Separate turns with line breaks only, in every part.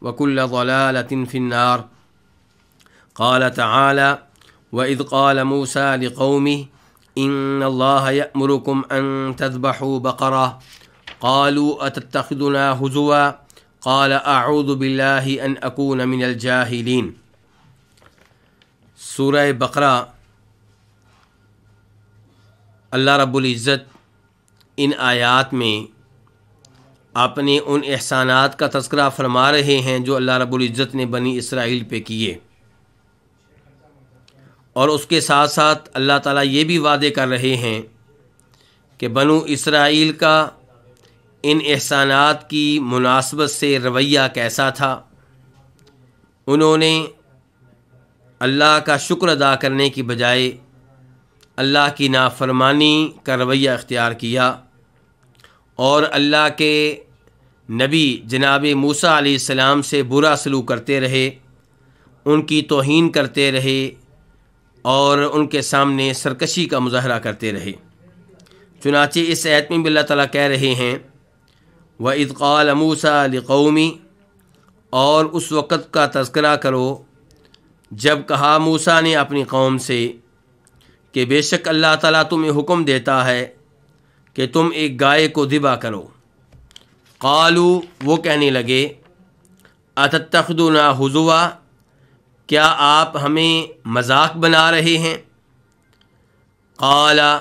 وكل ضلاله في النار قال تعالى واذ قال موسى لقومه ان الله يامركم ان تذبحوا بقره قالوا اتتخذنا هزوا قال اعوذ بالله ان اكون من الجاهلين سورة بقرة اللہ رب العزت ان آیات میں अपने उन एहसानात का तस्करा फरमा रहे हैं जो अल्लाह रब्ज़त ने बनी इसराइल पे किए और उसके साथ साथ अल्लाह ताला ये भी वादे कर रहे हैं कि बनु इसराइल का इन एहसानात की मुनासबत से रवैया कैसा था उन्होंने अल्लाह का शुक्र अदा करने की बजाय अल्लाह की नाफरमानी का रवैया इख्तियार किया और अल्लाह के नबी जनाब मूसा आसमाम से बुरा सलूक करते रहे उनकी तोहन करते रहे और उनके सामने सरकशी का मुजाहरा करते रहे चुनाचे इस ऐत में भी अल्लाह ताली कह रहे हैं व इतक़ाल मूसा लौमी और उस वक़्त का तस्करा करो जब कहा मूसा ने अपनी कौम से कि बेशक अल्लाह ताला तुम्हें हुक्म देता है कि तुम एक गाय को दिबा करो कालू वो कहने लगे अततखदना हजुआ क्या आप हमें मजाक बना रहे हैं काला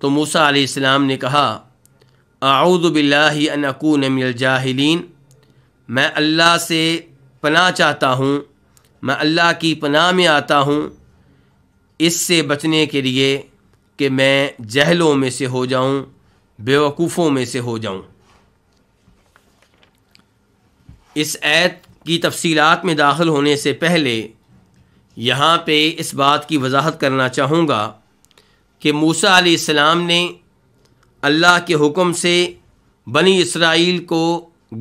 तो मूसा आसमाम ने कहा आऊदबिल्लाकून मिलजाहलीन मैं अल्लाह से पनाह चाहता हूँ मैं अल्लाह की पनाह में आता हूँ इससे बचने के लिए कि मैं जहलों में से हो जाऊँ बेवकूफ़ों में से हो जाऊँ इस ऐत की तफसीलात में दाखिल होने से पहले यहाँ पे इस बात की वजाहत करना चाहूँगा कि मूसा आसमाम ने अल्लाह के हुक्म से बनी इसराइल को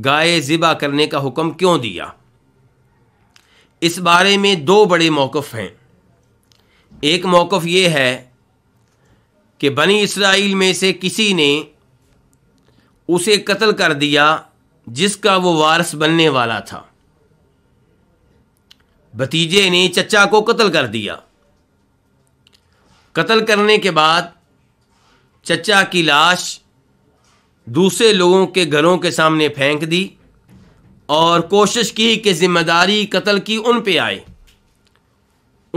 गाय ज़िबा करने का हुक्म क्यों दिया इस बारे में दो बड़े मौक़ हैं एक मौक़ ये है कि बनी इसराइल में से किसी ने उसे कत्ल कर दिया जिसका वो वारस बनने वाला था भतीजे ने चचा को कत्ल कर दिया कत्ल करने के बाद चचा की लाश दूसरे लोगों के घरों के सामने फेंक दी और कोशिश की कि जिम्मेदारी कत्ल की उन पे आए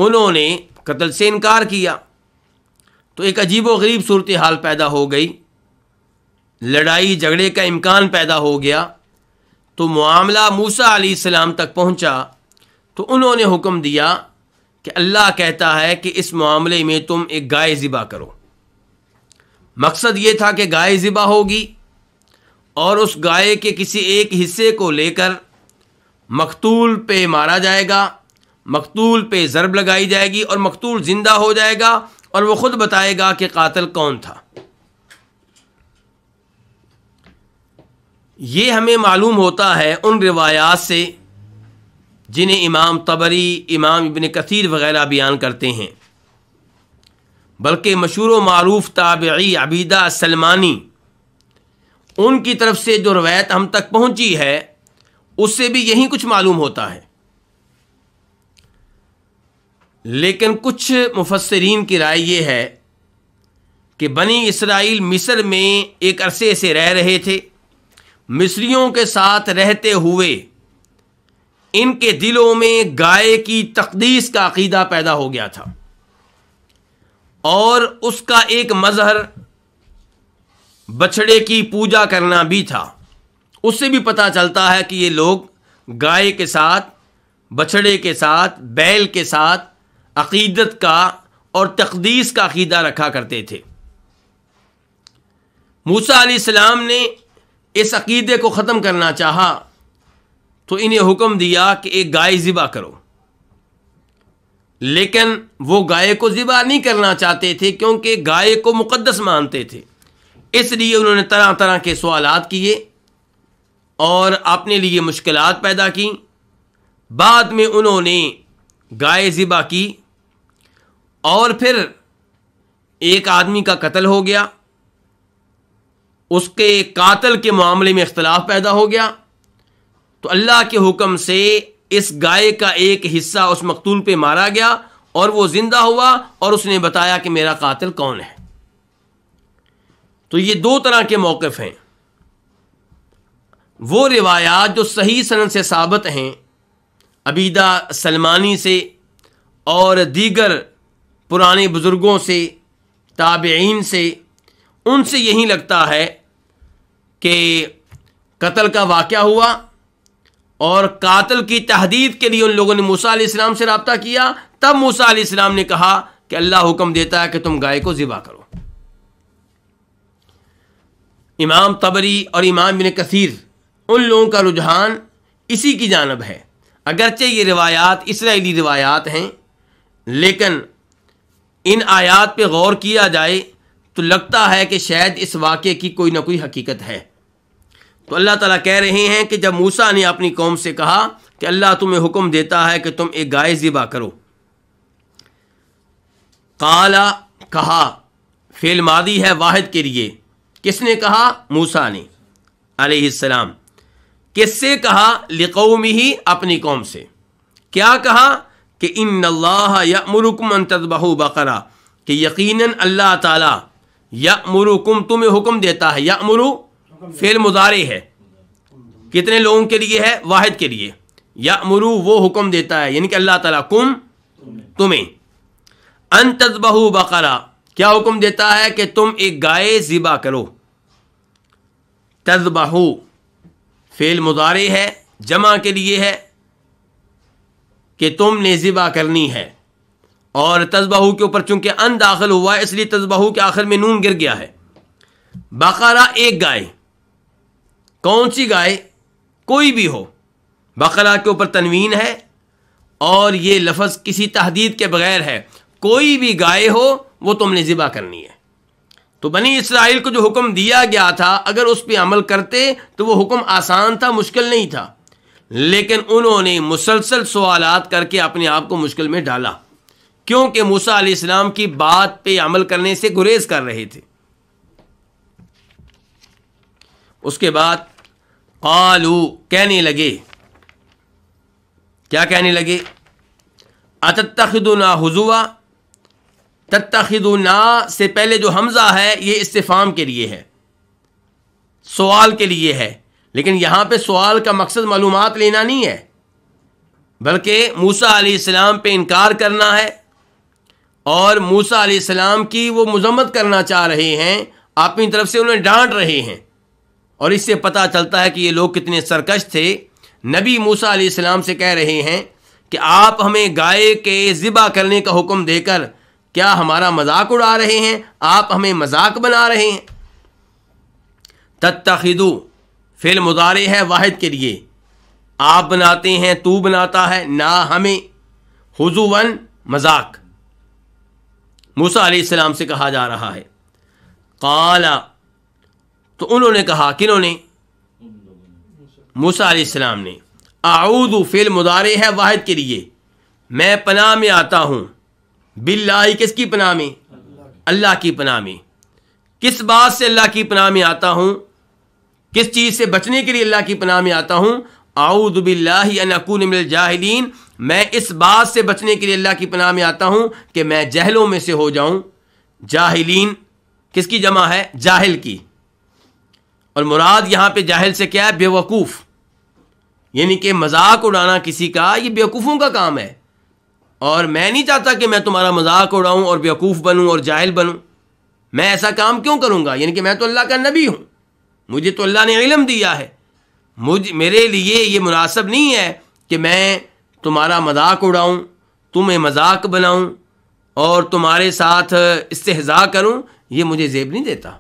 उन्होंने कत्ल से इनकार किया तो एक अजीब व सूरत हाल पैदा हो गई लड़ाई झगड़े का इम्कान पैदा हो गया तो मामला मूसा सलाम तक पहुँचा तो उन्होंने हुक्म दिया कि अल्लाह कहता है कि इस मामले में तुम एक गाय ज़िबा करो मकसद ये था कि गाय ज़िबा होगी और उस गाय के किसी एक हिस्से को लेकर मकतूल पे मारा जाएगा मकतूल पे ज़रब लगाई जाएगी और मकतूल ज़िंदा हो जाएगा और वह ख़ुद बताएगा कि कतल कौन था ये हमें मालूम होता है उन रिवायात से जिन्हें इमाम तबरी इमाम इबन कसीर वगैरह बयान करते हैं बल्कि मशहूर मरूफ ताबी अबीदा सलमानी उनकी तरफ से जो रवायत हम तक पहुंची है उससे भी यही कुछ मालूम होता है लेकिन कुछ मुफसरीन की राय ये है कि बनी इसराइल मिस्र में एक अरसे से रह रहे थे मिस्रियों के साथ रहते हुए इनके दिलों में गाय की तकदीस का अकीदा पैदा हो गया था और उसका एक मजहर बछड़े की पूजा करना भी था उससे भी पता चलता है कि ये लोग गाय के साथ बछड़े के साथ बैल के साथ अकीदत का और तकदीस का अकीदा रखा करते थे मूसा सलाम ने इस अकीदे को ख़त्म करना चाहा तो इन्हें हुक्म दिया कि एक गाय ज़िबा करो लेकिन वो गाय को ज़िबा नहीं करना चाहते थे क्योंकि गाय को मुक़दस मानते थे इसलिए उन्होंने तरह तरह के सवाल किए और अपने लिए मुश्किल पैदा कि बाद में उन्होंने गाय बा की और फिर एक आदमी का कत्ल हो गया उसके कातल के मामले में इख्तलाफ पैदा हो गया तो अल्लाह के हुक्म से इस गाय का एक हिस्सा उस मकतूल पर मारा गया और वो जिंदा हुआ और उसने बताया कि मेरा कातिल कौन है तो ये दो तरह के मौक़ हैं वो रिवायात जो सही सन से साबित हैं अबीदा सलमानी से और दीगर पुराने बुज़ुर्गों से ताबेन से उनसे यही लगता है कि कत्ल का वाक़ हुआ और कातल की तहदीद के लिए उन लोगों ने मूसा इस्लाम से रबता किया तब मूसा इस्लाम ने कहा कि अल्लाह हुक्म देता है कि तुम गाय को ज़िबा करो इमाम तबरी और इमाम बिन कसीर उन लोगों का रुझान इसी की जानब है अगरचे ये रिवायात इसराइली रिवायात हैं लेकिन इन आयात पर गौर किया जाए तो लगता है कि शायद इस वाक़े की कोई ना कोई हकीकत है तो अल्लाह ताला कह रहे हैं कि जब मूसा ने अपनी कौम से कहा कि अल्लाह तुम्हें हुक्म देता है कि तुम एक गाय ज़िबा करो काला कहा फेल मादी है वाहिद के लिए किसने कहा मूसा ने अलैहिस्सलाम किससे कहा लिकौम ही अपनी कौम से क्या कहा कि इन अल्लाह यमुरकुम बहु बकरा कि यकीनन अल्लाह ताला मुरुकुम तुम्हें हुक्म देता है मुरु फेल मुजारे है कितने लोगों के लिए है वाहिद के लिए या अमरू वो हुक्म देता है यानी कि अल्लाह ताला कुम तुम्हें अन तजबहू बकरा क्या हुक्म देता है कि तुम एक गाय ज़िबा करो तजबहू फेल मुजारे है जमा के लिए है कि तुमने ज़िबा करनी है और तजबहू के ऊपर चूंकि अन दाखिल हुआ है इसलिए तजबहू के आखिर में नून गिर गया है बकरा एक गाय कौन सी गाय कोई भी हो बकरा के ऊपर तनवीन है और ये लफज किसी तहदीद के बगैर है कोई भी गाय हो वो तुमने तो ज़िबा करनी है तो बनी इसराइल को जो हुक्म दिया गया था अगर उस पर अमल करते तो वह हुक्म आसान था मुश्किल नहीं था लेकिन उन्होंने मुसलसल सवाल करके अपने आप को मुश्किल में डाला क्योंकि मूसा इस्लाम की बात पर अमल करने से गुरेज कर रहे थे उसके बाद आलू कहने लगे क्या कहने लगे अतखदना हजुआ तत्खदना से पहले जो हमज़ा है ये इस्तेफाम के लिए है सवाल के लिए है लेकिन यहाँ पे सवाल का मकसद मालूम लेना नहीं है बल्कि मूसा आसमाम पे इनकार करना है और मूसा आसमाम की वो मजम्मत करना चाह रहे हैं अपनी तरफ से उन्हें डांट रहे हैं और इससे पता चलता है कि ये लोग कितने सरकश थे नबी मूसा सलाम से कह रहे हैं कि आप हमें गाय के ज़िबा करने का हुक्म देकर क्या हमारा मजाक उड़ा रहे हैं आप हमें मजाक बना रहे हैं तत्तखिदु फिल मुदारे है वाहिद के लिए आप बनाते हैं तू बनाता है ना हमें हुजुवन मजाक मूसा सलाम से कहा जा रहा है काला तो उन्होंने कहा किन्होंने मूसा आसमाम ने आऊद फिल मुदारे है वाहिद के लिए मैं पनाह में आता हूँ बिल्लाई किसकी पनाह में अल्लाह की पनाह में किस बात से अल्लाह की पनाह में आता हूँ किस चीज़ से बचने के लिए अल्लाह की पनाह में आता हूँ आऊद बिल्लाकून जाहलीन मैं इस बात से बचने के लिए अल्लाह की पनाह में आता हूँ कि मैं जहलों में से हो जाऊँ जाहलीन किसकी जमा है जाहिल की और मुराद यहाँ पे जाहिल से क्या है बेवकूफ़ यानी कि मजाक उड़ाना किसी का ये बेवकूफ़ों का काम है और मैं नहीं चाहता कि मैं तुम्हारा मजाक उड़ाऊँ और बेवकूफ़ बनूँ और जाहिल बनूँ मैं ऐसा काम क्यों करूँगा यानी कि मैं तो अल्लाह का नबी हूँ मुझे तो अल्लाह ने इलम दिया है मुझ मेरे लिए ये मुनासब नहीं है कि मैं तुम्हारा मजाक उड़ाऊँ तुम्हें मजाक बनाऊँ और तुम्हारे साथ इससे करूँ ये मुझे जेब नहीं देता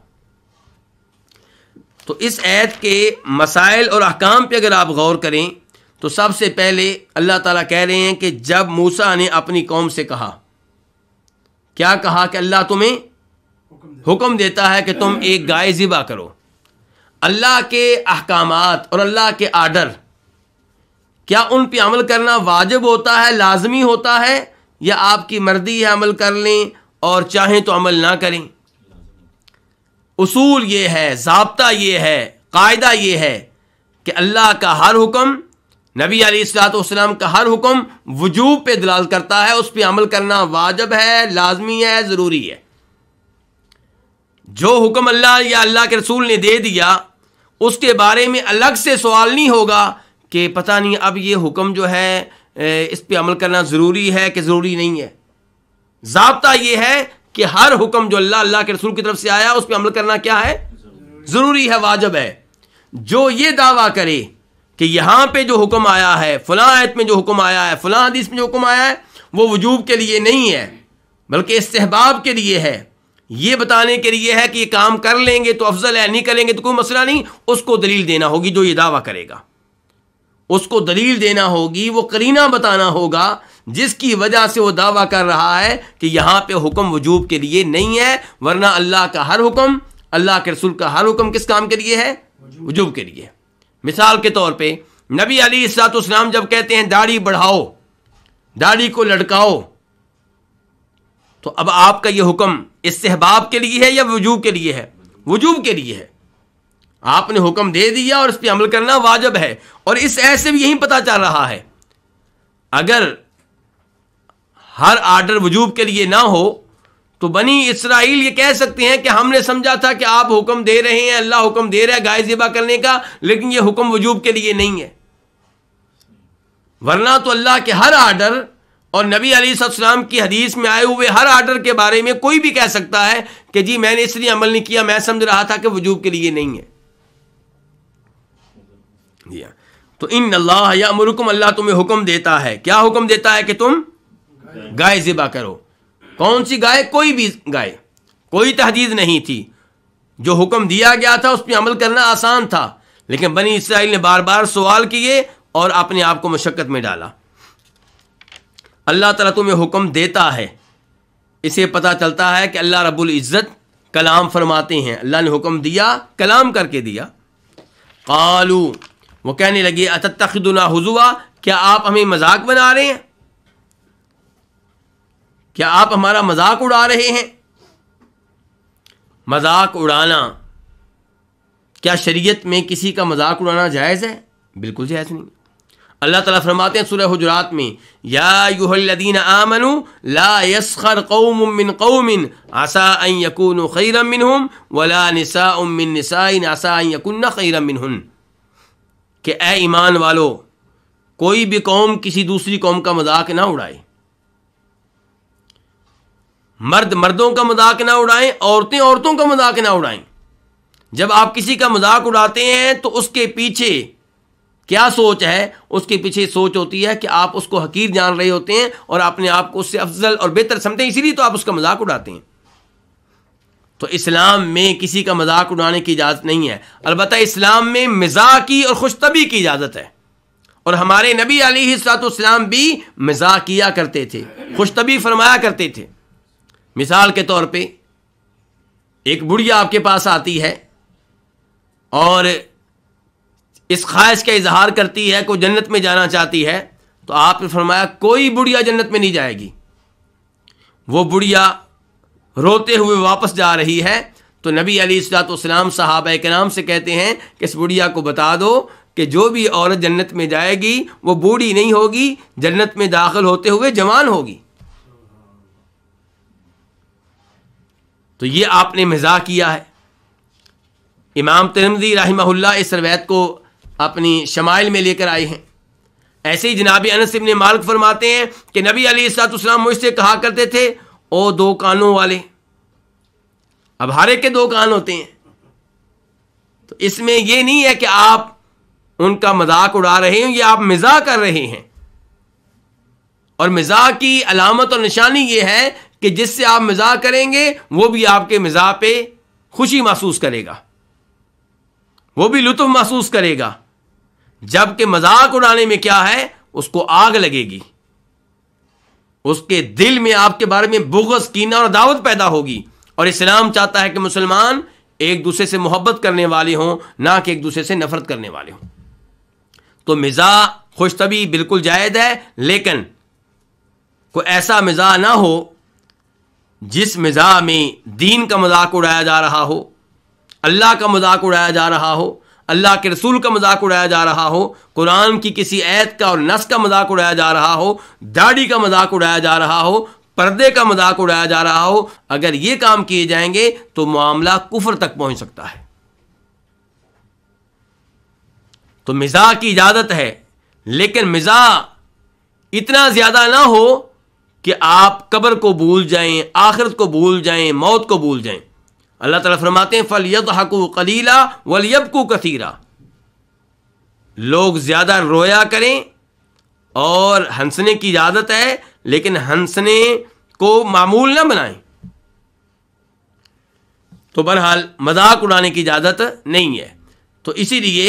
तो इस ऐत के मसाइल और अहकाम पे अगर आप गौर करें तो सबसे पहले अल्लाह ताला कह रहे हैं कि जब मूसा ने अपनी कौम से कहा क्या कहा कि अल्लाह तुम्हें हुक्म देता है कि तुम एक गाय ज़िबा करो अल्लाह के अहकाम और अल्लाह के आर्डर क्या उन पर अमल करना वाजिब होता है लाजमी होता है या आपकी मर्दी है अमल कर लें और चाहें तो अमल ना करें उसूल ये है जबता ये है कायदा ये है कि अल्लाह का हर हुक्म नबी अलीसलाम का हर हुक्म वजूब पर दलाल करता है उस पर अमल करना वाजब है लाजमी है ज़रूरी है जो हुक्म अल्लाह या अल्लाह के रसूल ने दे दिया उसके बारे में अलग से सवाल नहीं होगा कि पता नहीं अब ये हुक्म जो है इस पर अमल करना ज़रूरी है कि ज़रूरी नहीं है जबता यह है कि हर हुक्म जो अल्लाह अल्लाह के रसूल की तरफ से आया उस पर अमल करना क्या है ज़रूरी है वाजब है जो ये दावा करे कि यहाँ पे जो हुक्म आया है फलां आयत में जो हुक्म आया है फलां हदीस में जो हुक्म आया है वो वजूब के लिए नहीं है बल्कि सहबाब के लिए है ये बताने के लिए है कि ये काम कर लेंगे तो अफजल है नहीं करेंगे तो कोई मसला नहीं उसको दलील देना होगी जो ये दावा करेगा उसको दलील देना होगी वो करीना बताना होगा जिसकी वजह से वो दावा कर रहा है कि यहाँ पे हुक्म वजूब के लिए नहीं है वरना अल्लाह का हर हुक्म अल्लाह के रसूल का हर हुक्म किस काम के लिए है वजूब के लिए मिसाल के तौर पे नबी अली इस्लाम जब कहते हैं दाढ़ी बढ़ाओ दाढ़ी को लड़काओ तो अब आपका यह हुक्म सहबाब के लिए है या वजूब के लिए है वजूब के लिए है आपने हुक्म दे दिया और इस पर अमल करना वाजब है और इस ऐसे भी यही पता चल रहा है अगर हर आर्डर वजूब के लिए ना हो तो बनी इसराइल ये कह सकते हैं कि हमने समझा था कि आप हुक्म दे रहे हैं अल्लाह हुक्म दे रहा है गाय ज़िबा करने का लेकिन ये हुक्म वजूब के लिए नहीं है वरना तो अल्लाह के हर आर्डर और नबी अलीसम की हदीस में आए हुए हर आर्डर के बारे में कोई भी कह सकता है कि जी मैंने इसलिए अमल नहीं किया मैं समझ रहा था कि वजूब के लिए नहीं है हाँ। तो इन अल्लाह या मुरकुम अल्लाह तुम्हें हुक्म देता है क्या हुक्म देता है कि तुम गाय ज़िबा करो कौन सी गाय कोई भी गाय कोई तहदीद नहीं थी जो हुक्म दिया गया था उस पर अमल करना आसान था लेकिन बनी इसराइल ने बार बार सवाल किए और अपने आप को मशक्क़त में डाला अल्लाह तला तुम्हें हुक्म देता है इसे पता चलता है कि अल्लाह रब्बुल इज़्ज़त कलाम फरमाते हैं अल्लाह ने हुक्म दिया कलाम करके दिया कालू वो कहने लगे अततखना हुजुआ क्या आप हमें मजाक बना रहे हैं क्या आप हमारा मजाक उड़ा रहे हैं मजाक उड़ाना क्या शरीयत में किसी का मजाक उड़ाना जायज़ है बिल्कुल जायज़ नहीं अल्लाह ताला फरमाते हैं सूरह हुजरात में या यूहदीन आमनु ला यसखर कौम मिन कौमिन आसा अन यकून खैरम मिन वला नसा मिन नसाइन आसा अन यकुन खैरम मिन हन ए ईमान वालो कोई भी कौम किसी दूसरी कौम का मजाक ना उड़ाए मर्द मर्दों का मजाक ना उड़ाएं औरतें औरतों का मजाक ना उड़ाएं जब आप किसी का मजाक उड़ाते हैं तो उसके पीछे क्या सोच है उसके पीछे सोच होती है कि आप उसको हकीर जान रहे होते हैं और आपने को उससे अफजल और बेहतर समझते हैं इसीलिए तो आप उसका मजाक उड़ाते हैं तो इस्लाम में किसी का मजाक उड़ाने की इजाज़त नहीं है अलबत् इस्लाम में मिजाक की और खुशतबी की इजाज़त है और हमारे नबी अली सातम भी मिजाक किया करते थे खुशतबी फरमाया करते थे मिसाल के तौर पे एक बुढ़िया आपके पास आती है और इस ख्वाहिश का इजहार करती है को जन्नत में जाना चाहती है तो आपने फरमाया कोई बुढ़िया जन्नत में नहीं जाएगी वो बुढ़िया रोते हुए वापस जा रही है तो नबी अली सलाम साहब के नाम से कहते हैं कि इस बुढ़िया को बता दो कि जो भी औरत जन्नत में जाएगी वो बूढ़ी नहीं होगी जन्नत में दाखिल होते हुए जवान होगी तो ये आपने मज़ा किया है इमाम तिरमदी रही इस रवैत को अपनी शमाइल में लेकर आए हैं ऐसे ही जनाब अनस इबन मालिक फरमाते हैं कि नबी अलीसलाम मुझसे कहा करते थे ओ दो कानों वाले अब हर एक के दो कान होते हैं तो इसमें यह नहीं है कि आप उनका मजाक उड़ा रहे हैं या आप मिजा कर रहे हैं और मिजाक की अलामत और निशानी यह है कि जिससे आप मज़ा करेंगे वो भी आपके मज़ा पे खुशी महसूस करेगा वो भी लुत्फ महसूस करेगा जबकि मजाक उड़ाने में क्या है उसको आग लगेगी उसके दिल में आपके बारे में बुगस कीना और दावत पैदा होगी और इस्लाम चाहता है कि मुसलमान एक दूसरे से मोहब्बत करने वाले हों ना कि एक दूसरे से नफरत करने वाले हों तो मिज़ा खुशतबी बिल्कुल जायज़ है लेकिन कोई ऐसा मिज़ा ना हो जिस मिज़ा में दीन का मजाक उड़ाया जा रहा हो अल्लाह का मजाक उड़ाया जा रहा हो अल्लाह के रसूल का मजाक उड़ाया जा रहा हो कुरान की किसी ऐत का और नस का मजाक उड़ाया जा रहा हो दाढ़ी का मजाक उड़ाया जा रहा हो पर्दे का मजाक उड़ाया जा रहा हो अगर ये काम किए जाएंगे तो मामला कुफर तक पहुंच सकता है तो मिज़ा की इजाज़त है लेकिन मिज़ा इतना ज़्यादा ना हो कि आप कब्र को भूल जाएं आखिरत को भूल जाएं मौत को भूल जाएं अल्लाह ताला फरमाते हैं फल यद हकू कलीला वलयबकू कसीरा लोग ज़्यादा रोया करें और हंसने की इजाज़त है लेकिन हंसने को मामूल ना बनाएं तो बहरहाल मजाक उड़ाने की इजाज़त नहीं है तो इसीलिए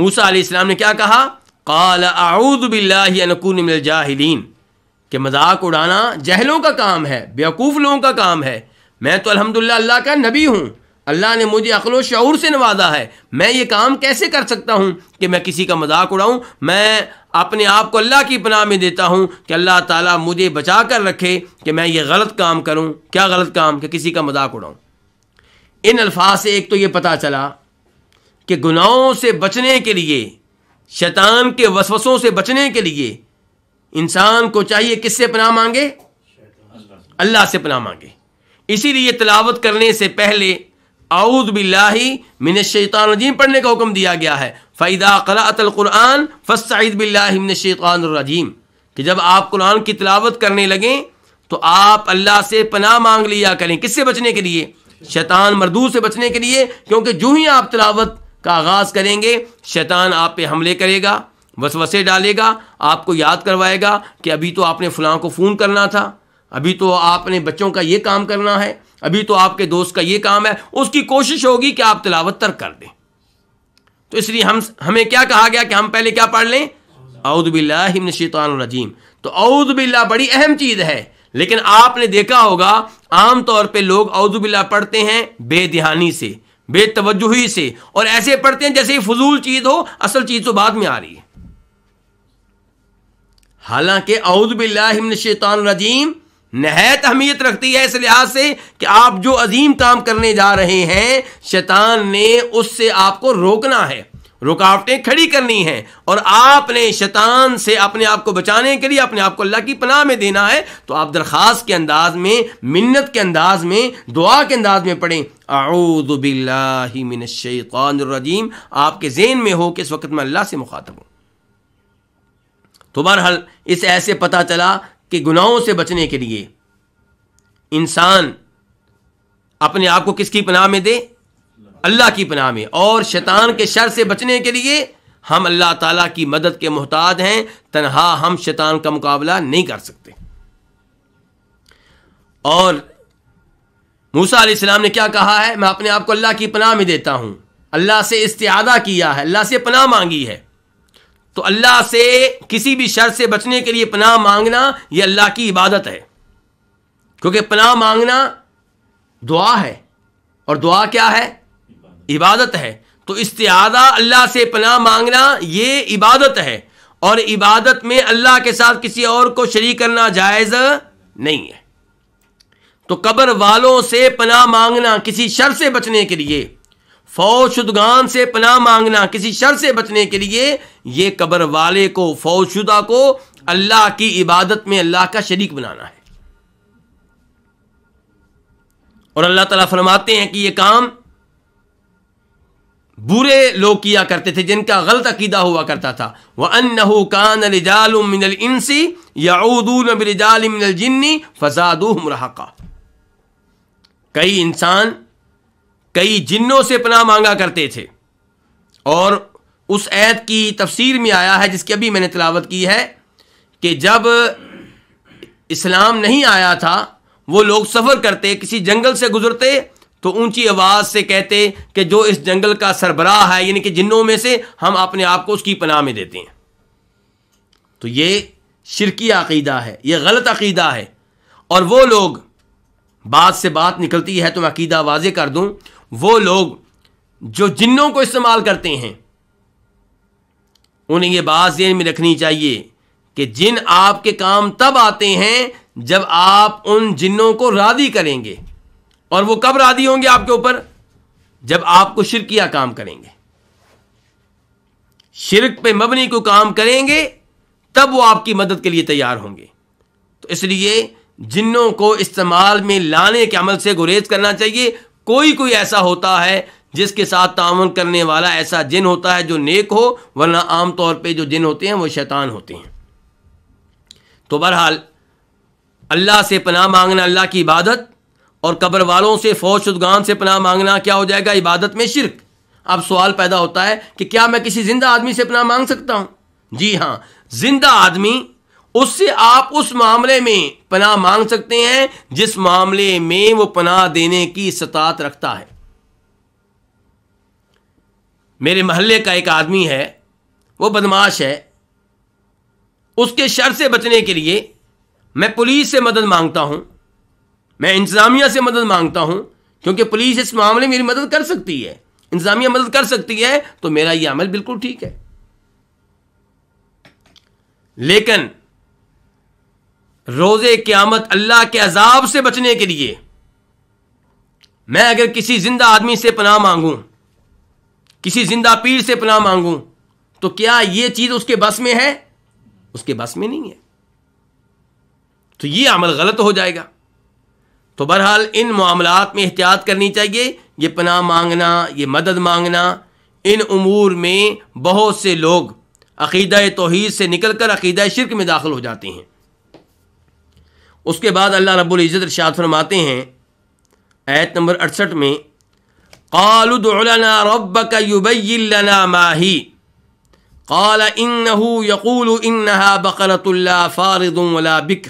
मूसा इस्लाम ने क्या कहा काल आऊद बिल्लाकून मिल जाहिलीन कि मजाक उड़ाना जहलों का काम है बेवकूफ़ लोगों का काम है मैं तो अल्हम्दुलिल्लाह अल्लाह का नबी हूँ अल्लाह ने मुझे अकल शूर से नवाजा है मैं ये काम कैसे कर सकता हूँ कि मैं किसी का मजाक उड़ाऊँ मैं अपने आप को अल्लाह की पनाह में देता हूँ कि अल्लाह ताला मुझे बचा कर रखे कि मैं ये गलत काम करूँ क्या गलत काम कि किसी का मजाक उड़ाऊँ इन अल्फाज से एक तो ये पता चला कि गुनाहों से बचने के लिए शैतान के वसवसों से बचने के लिए इंसान को चाहिए किससे पनाह मांगे अल्लाह से पना मांगे इसीलिए तलावत करने से पहले आऊद बिल्लाही मिन शैतान पढ़ने का हुक्म दिया गया है फ़ैदा करातलकुरान फ़सद बिल्लाही मिन शैतानरजीम कि जब आप कुरान की तलावत करने लगें तो आप अल्लाह से पनाह मांग लिया करें किससे बचने के लिए शैतान मरदू से बचने के लिए क्योंकि जो ही आप तलावत का आगाज़ करेंगे शैतान आप पे हमले करेगा वसवसे डालेगा आपको याद करवाएगा कि अभी तो आपने फलां को फ़ोन करना था अभी तो आपने बच्चों का ये काम करना है अभी तो आपके दोस्त का ये काम है उसकी कोशिश होगी कि आप तिलावत तर्क कर दें तो इसलिए हम हमें क्या कहा गया कि हम पहले क्या पढ़ लें शैतानजीम तो अउदबिल्ला बड़ी अहम चीज़ है लेकिन आपने देखा होगा आम तौर पे लोग अउदबिल्ला पढ़ते हैं बेदहानी से बेतवजही से और ऐसे पढ़ते हैं जैसे फजूल चीज़ हो असल चीज़ तो बाद में आ रही है हालांकि अउदबिल्लाशैतान रजीम नहत अहमियत रखती है इस लिहाज से कि आप जो अजीम काम करने जा रहे हैं शैतान ने उससे आपको रोकना है रुकावटें खड़ी करनी है और आपने शैतान से अपने आप को बचाने के लिए अपने आप को अल्लाह की पनाह में देना है तो आप दरख्वास के अंदाज में मिन्नत के अंदाज में दुआ के अंदाज में पढ़ें आऊदबिल्लाशैतरजीम आपके जेन में हो कि इस वक्त मैं अल्लाह से मुखातब हूँ तो बहरहाल इस ऐसे पता चला कि गुनाहों से बचने के लिए इंसान अपने आप को किसकी पनाह में दे अल्लाह की पनाह में और शैतान के शर से बचने के लिए हम अल्लाह ताला की मदद के मोहताज हैं तनहा हम शैतान का मुकाबला नहीं कर सकते और मूसा इस्लाम ने क्या कहा है मैं अपने आप को अल्लाह की पनाह में देता हूँ अल्लाह से इस्तादा किया है अल्लाह से पनाह मांगी है तो अल्लाह से किसी भी शर से बचने के लिए पनाह मांगना यह अल्लाह की इबादत है क्योंकि पनाह मांगना दुआ है और दुआ क्या है इबादत है तो इस्तादा अल्लाह से पनाह मांगना ये इबादत है और इबादत में अल्लाह के साथ किसी और को शरीक करना जायज़ नहीं है तो कब्र वालों से पनाह मांगना किसी शर से बचने के लिए फौजशुदगान से पना मांगना किसी शर से बचने के लिए ये कबर वाले को फौज शुदा को अल्लाह की इबादत में अल्लाह का शरीक बनाना है और अल्लाह तला फरमाते हैं कि यह काम बुरे लोग किया करते थे जिनका गलत अकीदा हुआ करता था वह अन कान मिनल इंसी याऊदून बिरजाल मिनल जिन्नी फसादू रहा कई इंसान कई जिन्नों से पनाह मांगा करते थे और उस ऐत की तफसीर में आया है जिसकी अभी मैंने तलावत की है कि जब इस्लाम नहीं आया था वो लोग सफ़र करते किसी जंगल से गुजरते तो ऊंची आवाज़ से कहते कि जो इस जंगल का सरबराह है यानी कि जिन्नों में से हम अपने आप को उसकी पनाह में देते हैं तो ये शिरकी अकीदा है ये गलत अकीदा है और वो लोग बात से बात निकलती है तो मैं अकीदा वाजे कर दूँ वो लोग जो जिन्नों को इस्तेमाल करते हैं उन्हें यह बात जेन में रखनी चाहिए कि जिन आपके काम तब आते हैं जब आप उन जिन्नों को राधी करेंगे और वो कब राधी होंगे आपके ऊपर जब आपको शिरकिया काम करेंगे शिरक पे मबनी को काम करेंगे तब वो आपकी मदद के लिए तैयार होंगे तो इसलिए जिन्नों को इस्तेमाल में लाने के अमल से गुरेज करना चाहिए कोई कोई ऐसा होता है जिसके साथ तावन करने वाला ऐसा जिन होता है जो नेक हो वरना आमतौर पे जो जिन होते हैं वो शैतान होते हैं तो बहरहाल अल्लाह से पनाह मांगना अल्लाह की इबादत और कब्र वालों से फौज शुदगान से पनाह मांगना क्या हो जाएगा इबादत में शिरक अब सवाल पैदा होता है कि क्या मैं किसी जिंदा आदमी से पनाह मांग सकता हूँ जी हाँ जिंदा आदमी उससे आप उस मामले में पनाह मांग सकते हैं जिस मामले में वो पनाह देने की सतात रखता है मेरे महल्ले का एक आदमी है वो बदमाश है उसके शर से बचने के लिए मैं पुलिस से मदद मांगता हूं मैं इंतज़ामिया से मदद मांगता हूं क्योंकि पुलिस इस मामले में मेरी मदद कर सकती है इंतज़ामिया मदद कर सकती है तो मेरा यह अमल बिल्कुल ठीक है लेकिन रोज़े क़्यामत अल्लाह के अजाब से बचने के लिए मैं अगर किसी ज़िंदा आदमी से पनाह मांगूँ किसी ज़िंदा पीर से पनाह मांगूँ तो क्या यह चीज़ उसके बस में है उसके बस में नहीं है तो ये अमल गलत हो जाएगा तो बहरहाल इन मामला में एहतियात करनी चाहिए ये पनाह मांगना ये मदद मांगना इन अमूर में बहुत से लोग अकीद तोहद से निकल कर अकीदा शिरक में दाखिल हो जाते हैं उसके बाद अल्लाह रब्बुल इज़्ज़त इरशाद फरमाते हैं आयत नंबर अड़सठ में कालुदना रब का युबैना माही काल इन यकूल इन्हा बकरतुल्ला फ़ारदुमला बिक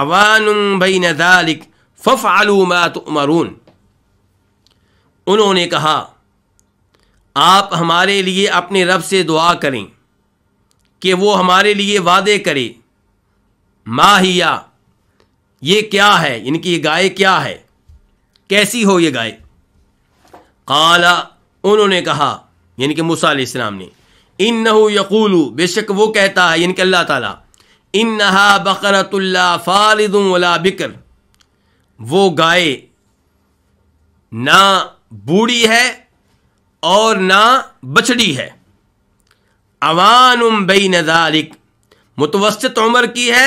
अवान बई नदालिक फ़फ़ आलूमात उमरून उन्होंने कहा आप हमारे लिए अपने रब से दुआ करें कि वो हमारे लिए वादे करे माहिया ये क्या है इनकी ये गाय क्या है कैसी हो ये गाय काला उन्होंने कहा यानी कि मूसा इस्लाम ने इन नहू यकूलू बेशक वो कहता है इनके अल्लाह ताला इन नहा बकरतुल्ला फारदला बिकर वो गाय ना बूढ़ी है और ना बछड़ी है अवान बैन दारिक मुतवस्त उम्र की है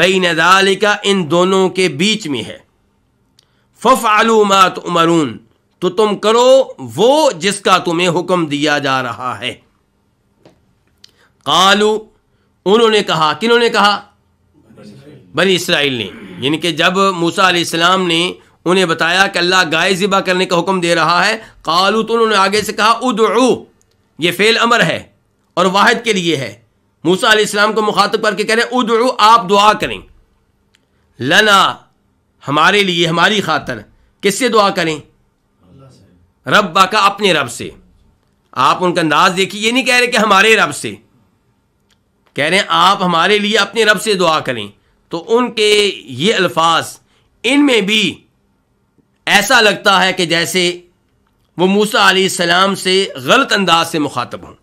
बई नदालिका इन दोनों के बीच में है फ़फ़ आलूमात उमरून तो तुम करो वो जिसका तुम्हें हुक्म दिया जा रहा है कालू उन्होंने कहा किन्होंने कहा बनी इसराइल ने यानी कि जब मूसा इस्लाम ने उन्हें बताया कि अल्लाह गाय ज़िबा करने का हुक्म दे रहा है कालू तो उन्होंने आगे से कहा उदू ये फ़ेल अमर है और वाहिद के लिए है मूसा आसमाम को मुखातब करके कह रहे हैं उदू आप दुआ करें लना हमारे लिए हमारी खातर किससे दुआ करें रब का अपने रब से आप उनका अंदाज देखिए ये नहीं कह रहे कि हमारे रब से कह रहे हैं आप हमारे लिए अपने रब से दुआ करें तो उनके ये अल्फाज में भी ऐसा लगता है कि जैसे वो मूसा सलाम से गलत अंदाज से मुखातब हों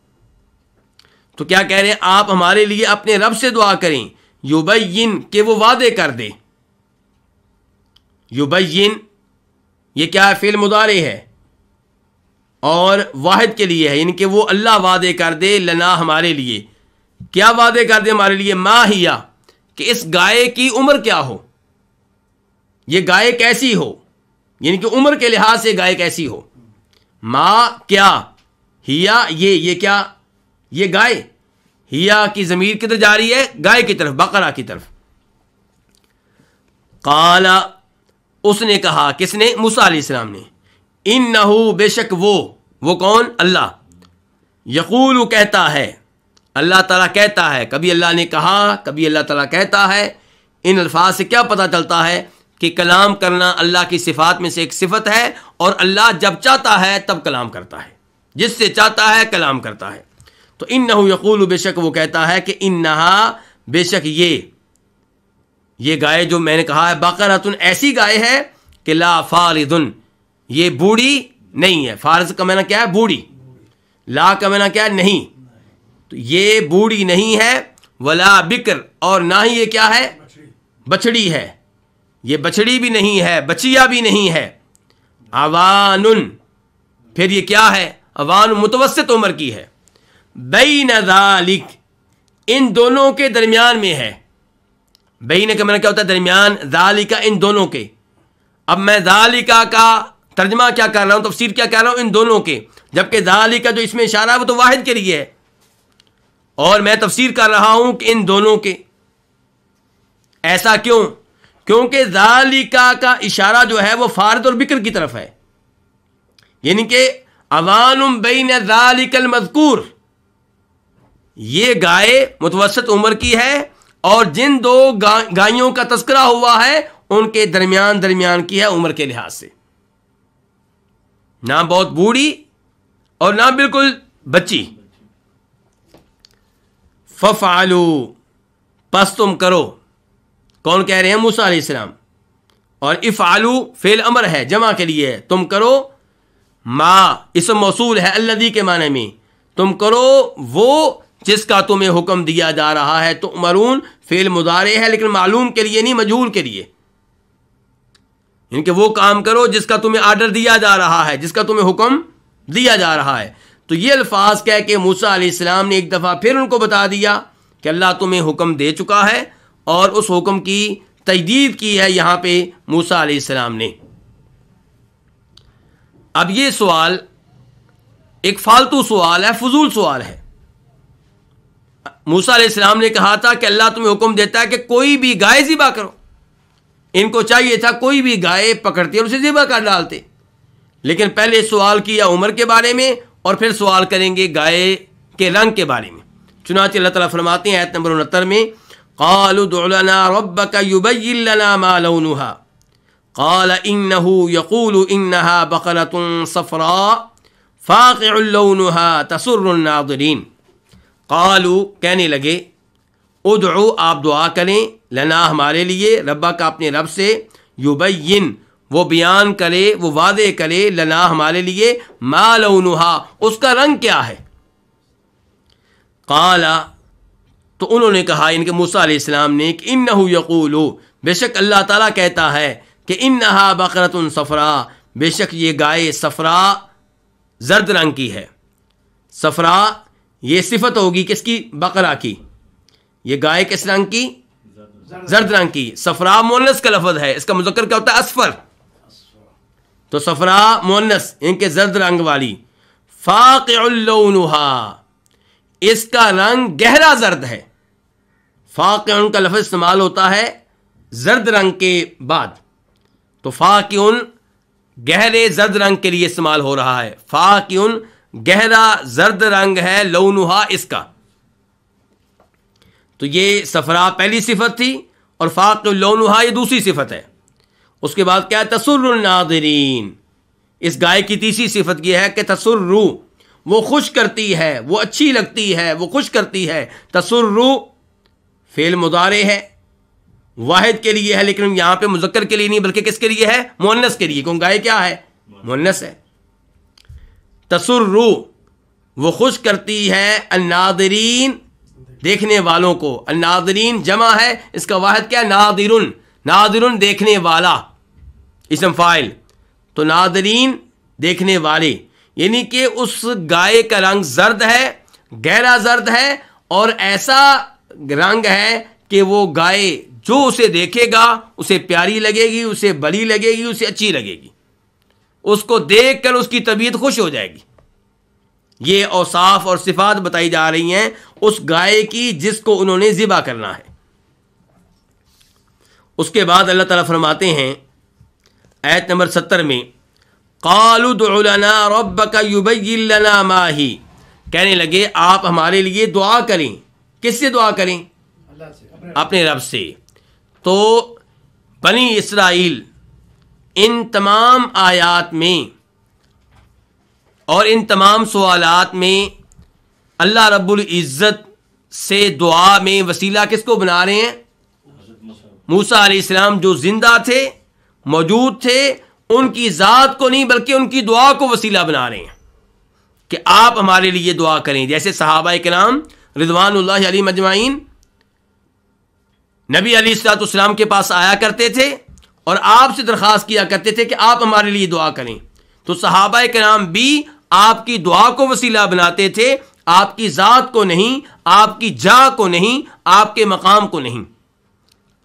तो क्या कह रहे हैं आप हमारे लिए अपने रब से दुआ करें युबैन के वो वादे कर दे युबैन ये क्या है फिल मुदारे है और वाहिद के लिए है इनके वो अल्लाह वादे कर दे लना हमारे लिए क्या वादे कर दे हमारे लिए माहिया कि इस गाय की उम्र क्या हो ये गाय कैसी हो यानी कि उम्र के लिहाज से गाय कैसी हो माँ क्या हिया ये ये क्या ये गाय हिया की जमीर किधर जा रही है गाय की तरफ बकरा की तरफ काला उसने कहा किसने मूसा सलाम ने इन नहू बेशक वो वो कौन अल्लाह यकूल कहता है अल्लाह ताला कहता है कभी अल्लाह ने कहा कभी अल्लाह ताला कहता है इन अल्फाज से क्या पता चलता है कि कलाम करना अल्लाह की सिफात में से एक सिफत है और अल्लाह जब चाहता है तब कलाम करता है जिससे चाहता है कलाम करता है तो इन नहू बेशक वो कहता है कि इन नहा बेशक ये ये गाय जो मैंने कहा है बाकरातुन ऐसी गाय है कि ला फारिदुन ये बूढ़ी नहीं है फारज का मैंने क्या है बूढ़ी ला का मैंने क्या है नहीं तो ये बूढ़ी नहीं है वला बिक्र और ना ही ये क्या है बछड़ी है ये बछड़ी भी नहीं है बचिया भी नहीं है अवान फिर ये क्या है अवान मुतवसत उम्र की है बई नदालिक इन दोनों के दरमियान में है बईन का मैंने मतलब क्या होता है दरमियान दालिका इन दोनों के अब मैं दालिका का तर्जमा क्या कर रहा हूं तफसीर क्या कर रहा हूं इन दोनों के जबकि दालिका जो इसमें इशारा है वो तो वाहिद के लिए है और मैं तफसीर कर रहा हूं कि इन दोनों के ऐसा क्यों क्योंकि दालिका का इशारा जो है वह फारद और बिक्र की तरफ है यानी कि अवान बैन दालिकल मजकूर ये गाय मुतवसत उम्र की है और जिन दो गा, गायों का तस्करा हुआ है उनके दरमियान दरमियान की है उम्र के लिहाज से ना बहुत बूढ़ी और ना बिल्कुल बच्ची फफ आलू पस तुम करो कौन कह रहे हैं मूसा आसमाम और इफ़ आलू फेल अमर है जमा के लिए है तुम करो माँ इस मौसूल है अल्लदी के माने में तुम करो वो जिसका तुम्हें हुक्म दिया जा रहा है तो मरून फेल मुदारे है लेकिन मालूम के लिए नहीं मजहूल के लिए इनके वो काम करो जिसका तुम्हें आर्डर दिया जा रहा है जिसका तुम्हें हुक्म दिया जा रहा है तो ये अल्फाज कह के मूसा आसमाम ने एक दफ़ा फिर उनको बता दिया कि अल्लाह तुम्हें हुक्म दे चुका है और उस हुक्म की तजदीद की है यहाँ पर मूसा आसमाम ने अब ये सवाल एक फालतू सवाल है फजूल सवाल है मूसा सलाम ने कहा था कि अल्लाह तुम्हें हुक्म देता है कि कोई भी गाय ज़िबा करो इनको चाहिए था कोई भी गाय पकड़ती और उसे ज़िबा कर डालते लेकिन पहले सवाल किया उम्र के बारे में और फिर सवाल करेंगे गाय के रंग के बारे में चुनाच अल्लाह ताला फरमाते हैं आयत नंबर उनहत्तर में कालुदना सफ़रा फ़ाक़ तसुरनादरीन कालू कहने लगे उदो आप दुआ करें लना हमारे लिए रब्बा का अपने रब से युबैन वो बयान करे वो वादे करे लना हमारे लिए मालनुहा उसका रंग क्या है काला तो उन्होंने कहा इनके मूसा इस्लाम ने कि इन यकूल बेशक अल्लाह ताला कहता है कि इन नहा बकरत सफ़रा बेशक ये गाय सफ़रा जर्द रंग की है सफ़रा ये सिफत होगी किसकी बकरा की ये गाय किस रंग की जर्द रंग की सफरा मोनस का लफज है इसका मुजक्र क्या होता है असफर तो सफरा मोनस इनके जर्द रंग वाली फ़ाक़ुहा इसका रंग गहरा जर्द है फाक का लफज इस्तेमाल होता है जर्द रंग के बाद तो फ़ाक़न गहरे जर्द रंग के लिए इस्तेमाल हो रहा है फ़ाक़न गहरा जर्द रंग है लौनुहा इसका तो ये सफरा पहली सिफत थी और फाक लौनुहा ये दूसरी सिफत है उसके बाद क्या है तसुर नादरीन इस गाय की तीसरी सिफत यह है कि तसुर्रू वो खुश करती है वो अच्छी लगती है वो खुश करती है तसुर्रू फेल मुदारे है वाहिद के लिए है लेकिन यहाँ पे मुजक्कर के लिए नहीं बल्कि किसके लिए है मोहनस के लिए क्यों गाय क्या है मोहनस है तसुर्रू वो खुश करती है अन्नादरीन देखने वालों को अन्नादरीन जमा है इसका वाहद क्या है नादिरुन नादिरुन देखने वाला इसम फाइल तो नादरीन देखने वाले यानी कि उस गाय का रंग जर्द है गहरा जर्द है और ऐसा रंग है कि वो गाय जो उसे देखेगा उसे प्यारी लगेगी उसे बड़ी लगेगी उसे अच्छी लगेगी उसको देख कर उसकी तबीयत खुश हो जाएगी ये औसाफ और सिफात बताई जा रही हैं उस गाय की जिसको उन्होंने ज़िबा करना है उसके बाद अल्लाह ताला फरमाते हैं आयत नंबर सत्तर में कालुदना रब का युबना माही कहने लगे आप हमारे लिए दुआ करें किससे दुआ करें अपने रब से तो बनी इसराइल इन तमाम आयात में और इन तमाम सवालत में अल्लाह रब्बुल इज़्ज़त से दुआ में वसीला किसको बना रहे हैं मूसा अली इस्लाम जो जिंदा थे मौजूद थे उनकी ज़ात को नहीं बल्कि उनकी दुआ को वसीला बना रहे हैं कि आप हमारे लिए दुआ करें जैसे सहाबा के नाम रिजवान मजमाइन नबी अली सलाम के पास आया करते थे और आपसे दरख्वास्त किया करते थे कि आप हमारे लिए दुआ करें तो सहाबा के नाम भी आपकी दुआ को वसीला बनाते थे आपकी ज़ात को नहीं आपकी जा को नहीं आपके मकाम को नहीं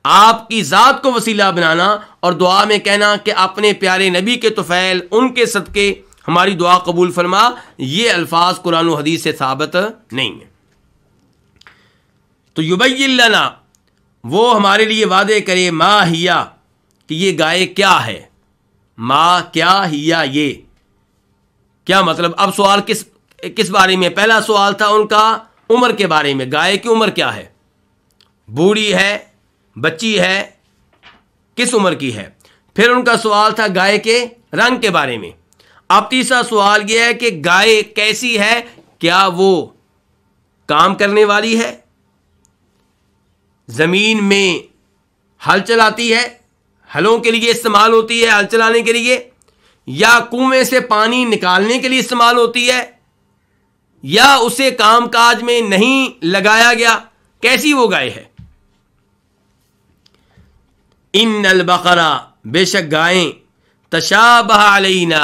आपकी ज़ात को वसीला बनाना और दुआ में कहना कि अपने प्यारे नबी के तुफ़ैल उनके सदक़े हमारी दुआ कबूल फरमा ये अल्फाज कुरान हदीस से साबित नहीं है तो युबैना वो हमारे लिए वादे करे माहिया कि ये गाय क्या है माँ क्या या ये क्या मतलब अब सवाल किस किस बारे में पहला सवाल था उनका उम्र के बारे में गाय की उम्र क्या है बूढ़ी है बच्ची है किस उम्र की है फिर उनका सवाल था गाय के रंग के बारे में अब तीसरा सवाल यह है कि गाय कैसी है क्या वो काम करने वाली है ज़मीन में हल चलाती है हलों के लिए इस्तेमाल होती है हल चलाने के लिए या कुएं से पानी निकालने के लिए इस्तेमाल होती है या उसे काम काज में नहीं लगाया गया कैसी वो गाय है इन नल बकरा बेशक गायें तशाबहना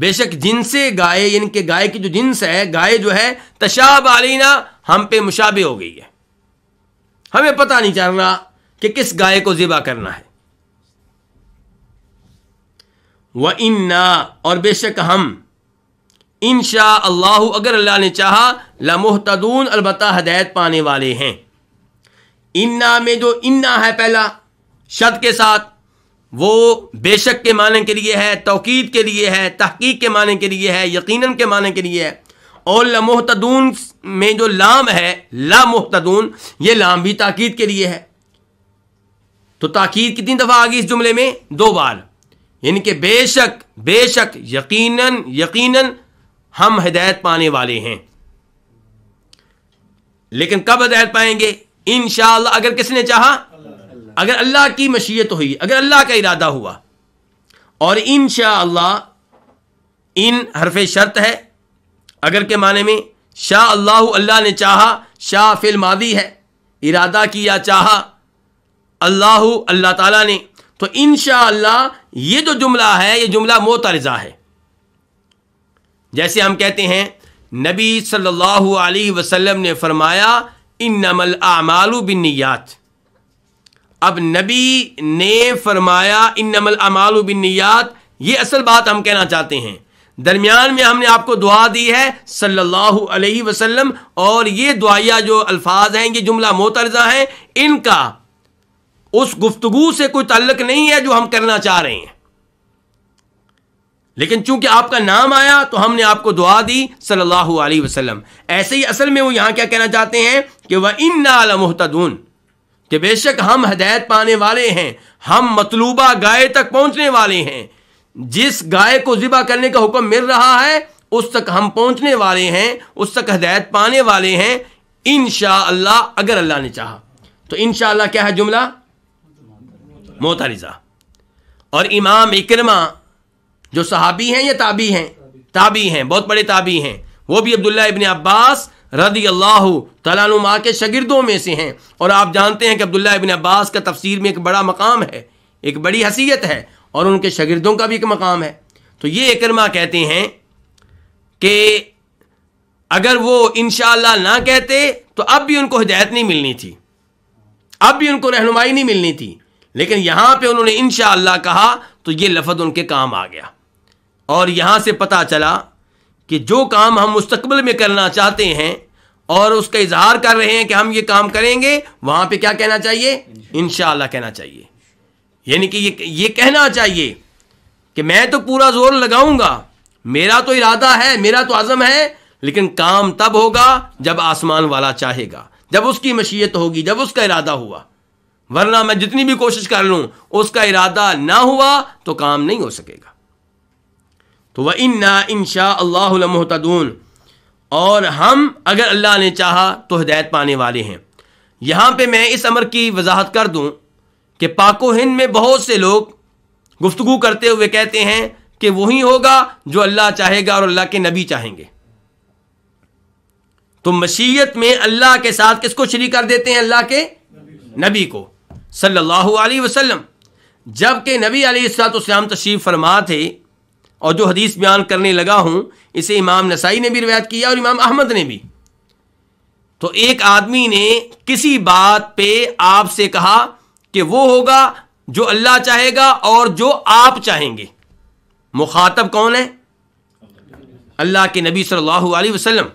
बेशक जिनसे गाय इनके गाय की जो जिन्स है गाय जो है तशाब आलीना हम पे मुशाबे हो गई है हमें पता नहीं चल रहा कि किस गाय को ज़िबा करना है व इन्ना और बेशक हम इन अल्लाह अगर अल्लाह ने चाहा लमोहतदून अलबत् हदायत पाने वाले हैं इन्ना में जो इन्ना है पहला शत के साथ वो बेशक के माने के लिए है तोकीद के लिए है तहकीक के माने के लिए है यकीन के माने के लिए है और लमोहतदून में जो लाम है लामोहतदून ये लाम भी ताकीद के लिए है तो ताकीद कितनी दफ़ा आ गई इस जुमले में दो बार यानी कि बेशक बेशक यकीनन यकीनन हम हिदायत पाने वाले हैं लेकिन कब हिदायत पाएंगे इन अगर किसने चाहा अगर अल्लाह की मशीयत हुई अगर अल्लाह का इरादा हुआ और इन इन हरफ शर्त है अगर के माने में शाह अल्लाह अल्लाह ने चाह शाह फिल मादी है इरादा किया चाह अल्लाह अल्लाह ताला ने तो इन ये जो जुमला है ये जुमला मोतरजा है जैसे हम कहते हैं नबी सल्लल्लाहु अलैहि वसल्लम ने फरमाया इन नमल आमालू बिन नियात अब नबी ने फरमाया इन नमल अमालू बिन नियात ये असल बात हम कहना चाहते हैं दरमियान में हमने आपको दुआ दी है सल्लल्लाहु अलैहि वसल्लम और ये दुआया जो अल्फाज हैं ये जुमला मोतरजा हैं इनका उस गुफ्तगु से कोई ताल्लक नहीं है जो हम करना चाह रहे हैं लेकिन चूंकि आपका नाम आया तो हमने आपको दुआ दी सल्लल्लाहु अलैहि वसल्लम ऐसे ही असल में वो यहां क्या कहना चाहते हैं कि वह इन नालमहतून कि बेशक हम हदायत पाने वाले हैं हम मतलूबा गाय तक पहुंचने वाले हैं जिस गाय को ज़िबा करने का हुक्म मिल रहा है उस तक हम पहुंचने वाले हैं उस तक हदायत पाने वाले हैं इन अल्लाह अगर अल्लाह ने चाहा तो इन क्या है जुमला मोतरज़ा और इमाम इक्रमा जो सहाबी हैं या ताबी हैं ताबी हैं बहुत बड़े ताबी हैं वो भी अब्दुल्ला इबन अब्बास रदी अल्लाह तलानुमा के शगिर्दों में से हैं और आप जानते हैं कि अब्दुल्ला इबन अब्बास का तफसीर में एक बड़ा मकाम है एक बड़ी हसीियत है और उनके शगिर्दों का भी एक मकाम है तो ये इकरमा कहते हैं कि अगर वो इन ना कहते तो अब भी उनको हिदायत नहीं मिलनी थी अब भी उनको रहनुमाई नहीं मिलनी थी लेकिन यहां पे उन्होंने इन कहा तो ये लफज उनके काम आ गया और यहां से पता चला कि जो काम हम मुस्तकबिल में करना चाहते हैं और उसका इजहार कर रहे हैं कि हम ये काम करेंगे वहां पर क्या कहना चाहिए इन कहना चाहिए यानी कि ये ये कहना चाहिए कि मैं तो पूरा जोर लगाऊंगा मेरा तो इरादा है मेरा तो आज़म है लेकिन काम तब होगा जब आसमान वाला चाहेगा जब उसकी मशीयत होगी जब उसका इरादा हुआ वरना मैं जितनी भी कोशिश कर लूं उसका इरादा ना हुआ तो काम नहीं हो सकेगा तो वह इन ना इन शाहतून और हम अगर अल्लाह ने चाहा तो हिदायत पाने वाले हैं यहाँ पे मैं इस अमर की वजाहत कर दूँ कि पाको हिंद में बहुत से लोग गुफ्तु करते हुए कहते हैं कि वही होगा जो अल्लाह चाहेगा और अल्लाह के नबी चाहेंगे तो मशीयत में अल्लाह के साथ किसको शरीक कर देते हैं अल्लाह के नबी को सल्लल्लाहु अलैहि वसल्लम जबकि नबी अलैहिस्सलाम तशरीफ़ फरमा थे और जो हदीस बयान करने लगा हूँ इसे इमाम नसाई ने भी रवायत किया और इमाम अहमद ने भी तो एक आदमी ने किसी बात पर आपसे कहा कि वो होगा जो अल्लाह चाहेगा और जो आप चाहेंगे मुखातब कौन है अल्लाह के नबी सल्लल्लाहु अलैहि वसल्लम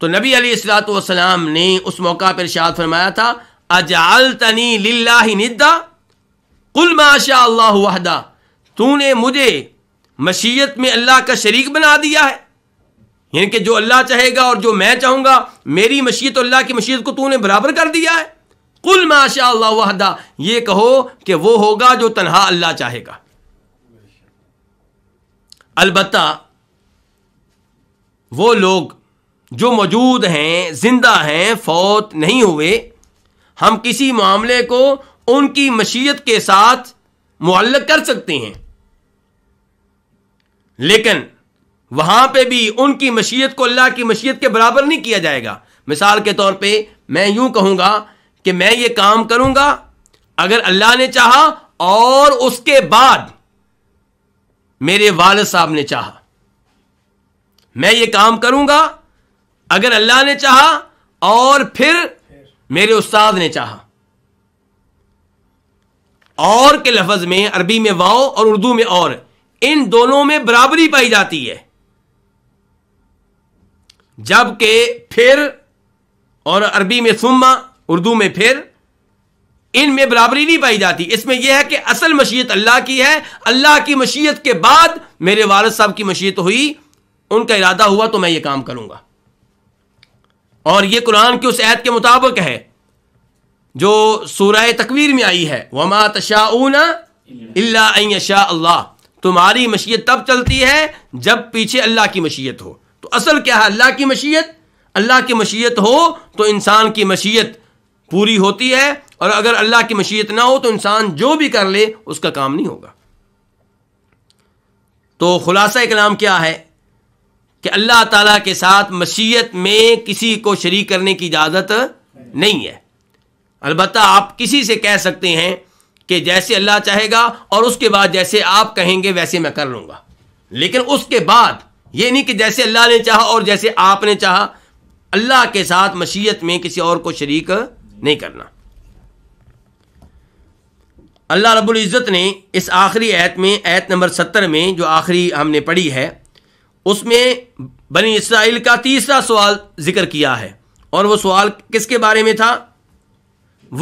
तो नबी अलैहिस्सलाम ने उस मौका पर इरशाद फरमाया था अजाल तनी लाला निदा कुल माशा अल्लाह वहदा तूने मुझे मशीयत में अल्लाह का शरीक बना दिया है यानी कि जो अल्लाह चाहेगा और जो मैं चाहूँगा मेरी मशीत और अल्लाह की मशीत को तू ने बराबर कर दिया है कुल माशा अल्लाह वहदा ये कहो कि वो होगा जो तनहा अल्लाह चाहेगा अलबत् वो लोग जो मौजूद हैं जिंदा हैं फौत नहीं हुए हम किसी मामले को उनकी मशीयत के साथ मुल्लक कर सकते हैं लेकिन वहां पे भी उनकी मशीयत को अल्लाह की मशीयत के बराबर नहीं किया जाएगा मिसाल के तौर पे मैं यूं कहूंगा कि मैं ये काम करूंगा अगर अल्लाह ने चाहा और उसके बाद मेरे वाल साहब ने चाहा मैं ये काम करूंगा अगर अल्लाह ने चाहा और फिर मेरे उस्ताद ने चाहा और के लफज में अरबी में वाओ और उर्दू में और इन दोनों में बराबरी पाई जाती है जबकि फिर और अरबी में सुम्मा उर्दू में फिर इनमें बराबरी नहीं पाई जाती इसमें यह है कि असल मशीयत अल्लाह की है अल्लाह की मशीयत के बाद मेरे वालद साहब की मशीयत हुई उनका इरादा हुआ तो मैं ये काम करूंगा और ये कुरान के उस ऐत के मुताबिक है जो सूरह तकवीर में आई है वमा तशाऊना इल्ला अल्लाह तुम्हारी मशीयत तब चलती है जब पीछे अल्लाह की मशीयत हो तो असल क्या है अल्लाह की मशीयत अल्लाह की मशीयत हो तो इंसान की मशीयत पूरी होती है और अगर अल्लाह की मशीयत ना हो तो इंसान जो भी कर ले उसका काम नहीं होगा तो खुलासा कलाम क्या है कि अल्लाह ताला के साथ मशीयत में किसी को शरीक करने की इजाज़त नहीं है अलबत् आप किसी से कह सकते हैं कि जैसे अल्लाह चाहेगा और उसके बाद जैसे आप कहेंगे वैसे मैं कर लूँगा लेकिन उसके बाद ये नहीं कि जैसे अल्लाह ने चाहा और जैसे आपने चाह अल्लाह के साथ मशीयत में किसी और को शरीक नहीं करना अल्लाह रब्बुल इज़्ज़त ने इस आखिरी ऐत में ऐत नंबर सत्तर में जो आखिरी हमने पढ़ी है उसमें बनी इसराइल का तीसरा सवाल जिक्र किया है और वो सवाल किसके बारे में था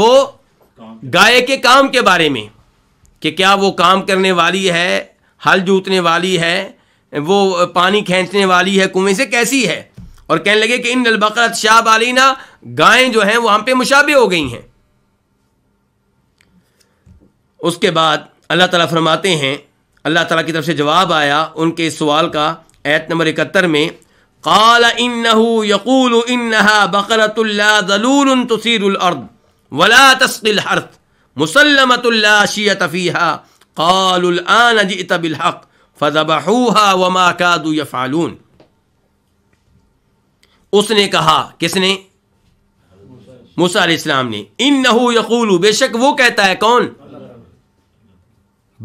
वो गाय के काम के बारे में कि क्या वो काम करने वाली है हल जूतने वाली है वो पानी खींचने वाली है कुएं से कैसी है और कहने लगे कि इन नलबकरत शाह बालीना गायें जो हैं वो हम पे मुशाबे हो गई हैं उसके बाद अल्लाह ताला फरमाते हैं अल्लाह तला की तरफ से जवाब आया उनके इस सवाल का ऐत नंबर इकहत्तर में काल इन यकूल इन्हा बकरतुल्लाजलूल तुसरअर्द वला तस्किल हर्थ मुसलमतुल्ला शीतफ़ीहा कालआन जित बिलहक़ फ़जबहूहा वमा कादू यफ़ालून उसने कहा किसने मूसा इस्लाम ने इन नहू यकूलू बेशक वो कहता है कौन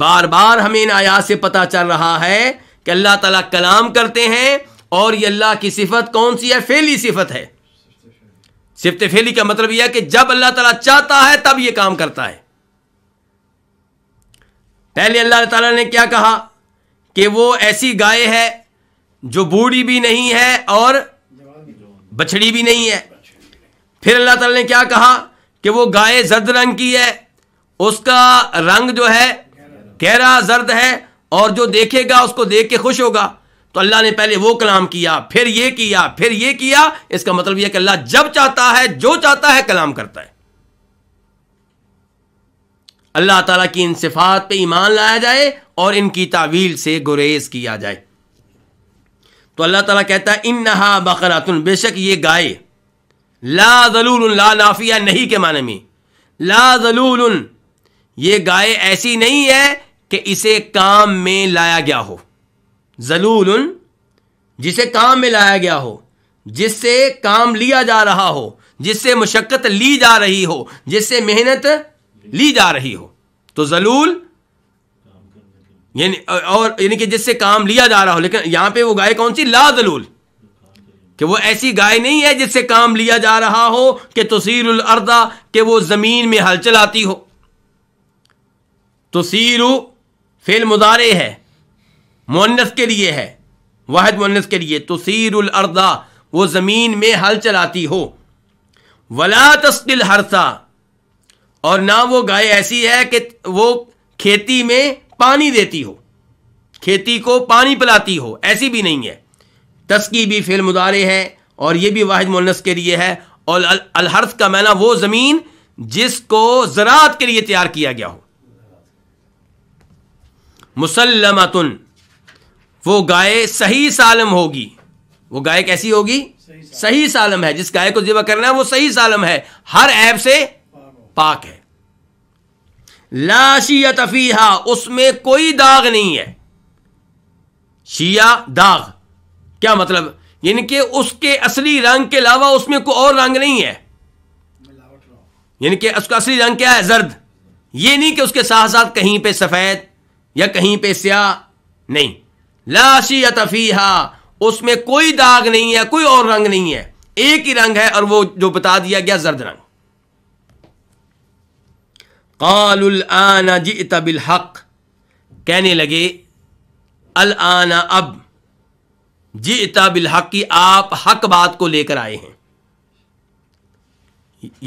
बार बार हमें इन आयात से पता चल रहा है कि अल्लाह तला कलाम करते हैं और ये अल्लाह की सिफत कौन सी है फेली सिफत है सिफत फेली का मतलब यह है कि जब अल्लाह तला चाहता है तब यह काम करता है पहले अल्लाह तला ने क्या कहा कि वो ऐसी गाय है जो बूढ़ी भी नहीं है और बछड़ी भी नहीं है फिर अल्लाह तला ने क्या कहा कि वो गाय जर्द रंग की है उसका रंग जो है गहरा जर्द है और जो देखेगा उसको देख के खुश होगा तो अल्लाह ने पहले वो कलाम किया फिर ये किया फिर ये किया इसका मतलब यह कि अल्लाह जब चाहता है जो चाहता है कलाम करता है अल्लाह तला की इन सिफात पर ईमान लाया जाए और इनकी तावील से गुरेज किया जाए तो अल्लाह तला कहता है इन नहा बकरातुल बेशक ये गाय ला जलूल ला लाफिया नहीं के माने में ला जलूल ये गाय ऐसी नहीं है कि इसे काम में लाया गया हो जलूल जिसे काम में लाया गया हो जिससे काम लिया जा रहा हो जिससे मुशक्कत ली जा रही हो जिससे मेहनत ली जा रही हो तो जलूल यानी और यानी कि जिससे काम लिया जा रहा हो लेकिन यहां पे वो गाय कौन सी ला जलूल कि वो ऐसी गाय नहीं है जिससे काम लिया जा रहा हो कि तसीरुल अर्दा के वो ज़मीन में हल चलाती हो तुसीरु फेल मुजारे है मोनस के लिए है वाहद मोनस के लिए तो सीरुल अर्दा वो ज़मीन में हल चलाती हो वला तस्किल हरसा और ना वो गाय ऐसी है कि वो खेती में पानी देती हो खेती को पानी पिलाती हो ऐसी भी नहीं है तस्की भी फेल मुदारे है और ये भी वाहिद मोनस के लिए है और अलहर्स का मैना वो ज़मीन जिसको ज़रात के लिए तैयार किया गया हो मुसलमतन वो गाय सही सालम होगी वो गाय कैसी होगी सही सालम, है जिस गाय को जिबा करना है वो सही सालम है हर ऐप से पाक है लाशिया तफीहा उसमें कोई दाग नहीं है शिया दाग क्या मतलब यानी कि उसके असली रंग के अलावा उसमें कोई और रंग नहीं है यानी कि उसका असली रंग क्या है जर्द ये नहीं कि उसके साथ साथ कहीं पे सफ़ेद या कहीं पे स्या नहीं लाशी तफीहा उसमें कोई दाग नहीं है कोई और रंग नहीं है एक ही रंग है और वो जो बता दिया गया जर्द रंग आना जी तबिल हक कहने लगे अल आना अब जी इताबिल हक की आप हक बात को लेकर आए हैं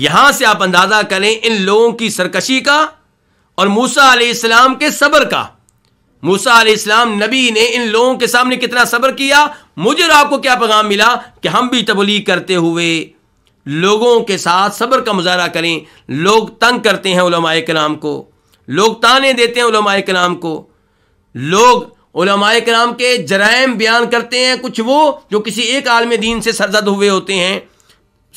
यहां से आप अंदाजा करें इन लोगों की सरकशी का और मूसा अलैहिस्सलाम के सबर का मूसा इस्लाम नबी ने इन लोगों के सामने कितना सब्र किया मुझे और आपको क्या पैगाम मिला कि हम भी तबलीग करते हुए लोगों के साथ सब्र का मुजाहरा करें लोग तंग करते हैं उलमाए कराम को लोग ताने देते हैं उलमाए कराम को लोग उलमाए कराम के जराइम बयान करते हैं कुछ वो जो किसी एक आलम दीन से सरजद हुए होते हैं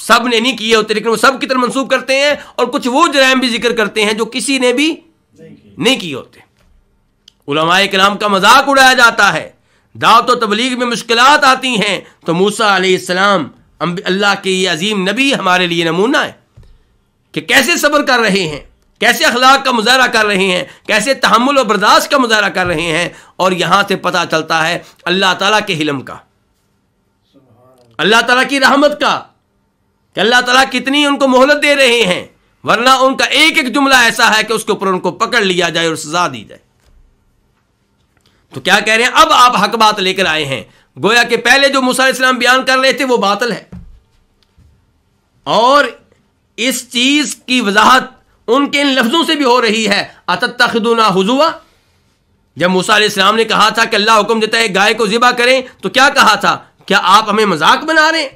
सब ने नहीं किए होते लेकिन वो सब की तरह मनसूब करते हैं और कुछ वो जराइम भी जिक्र करते हैं जो किसी ने भी नहीं किए होते उलमाए कराम का मजाक उड़ाया जाता है दावत तबलीग में मुश्किल आती हैं तो मूसा आसमाम अल्लाह के ये अजीम नबी हमारे लिए नमूना है कि कैसे सब्र कर रहे हैं कैसे अखलाक का मुजाहरा कर रहे हैं कैसे तहमुल और बर्दाश्त का मुजाहरा कर रहे हैं और यहाँ से पता चलता है अल्लाह ताला के हिलम का अल्लाह तला की रहमत का कि अल्लाह तला कितनी उनको मोहलत दे रहे हैं वरना उनका एक एक जुमला ऐसा है कि उसके ऊपर उनको पकड़ लिया जाए और सजा दी जाए तो क्या कह रहे हैं अब आप हक बात लेकर आए हैं गोया के पहले जो मूसा इस्लाम बयान कर रहे थे वो बातल है और इस चीज की वजाहत उनके इन लफ्जों से भी हो रही है अतत तखदुना हुजुआ जब मूसा इस्लाम ने कहा था कि अल्लाह हुक्म देता है गाय को ज़िबा करें तो क्या कहा था क्या आप हमें मजाक बना रहे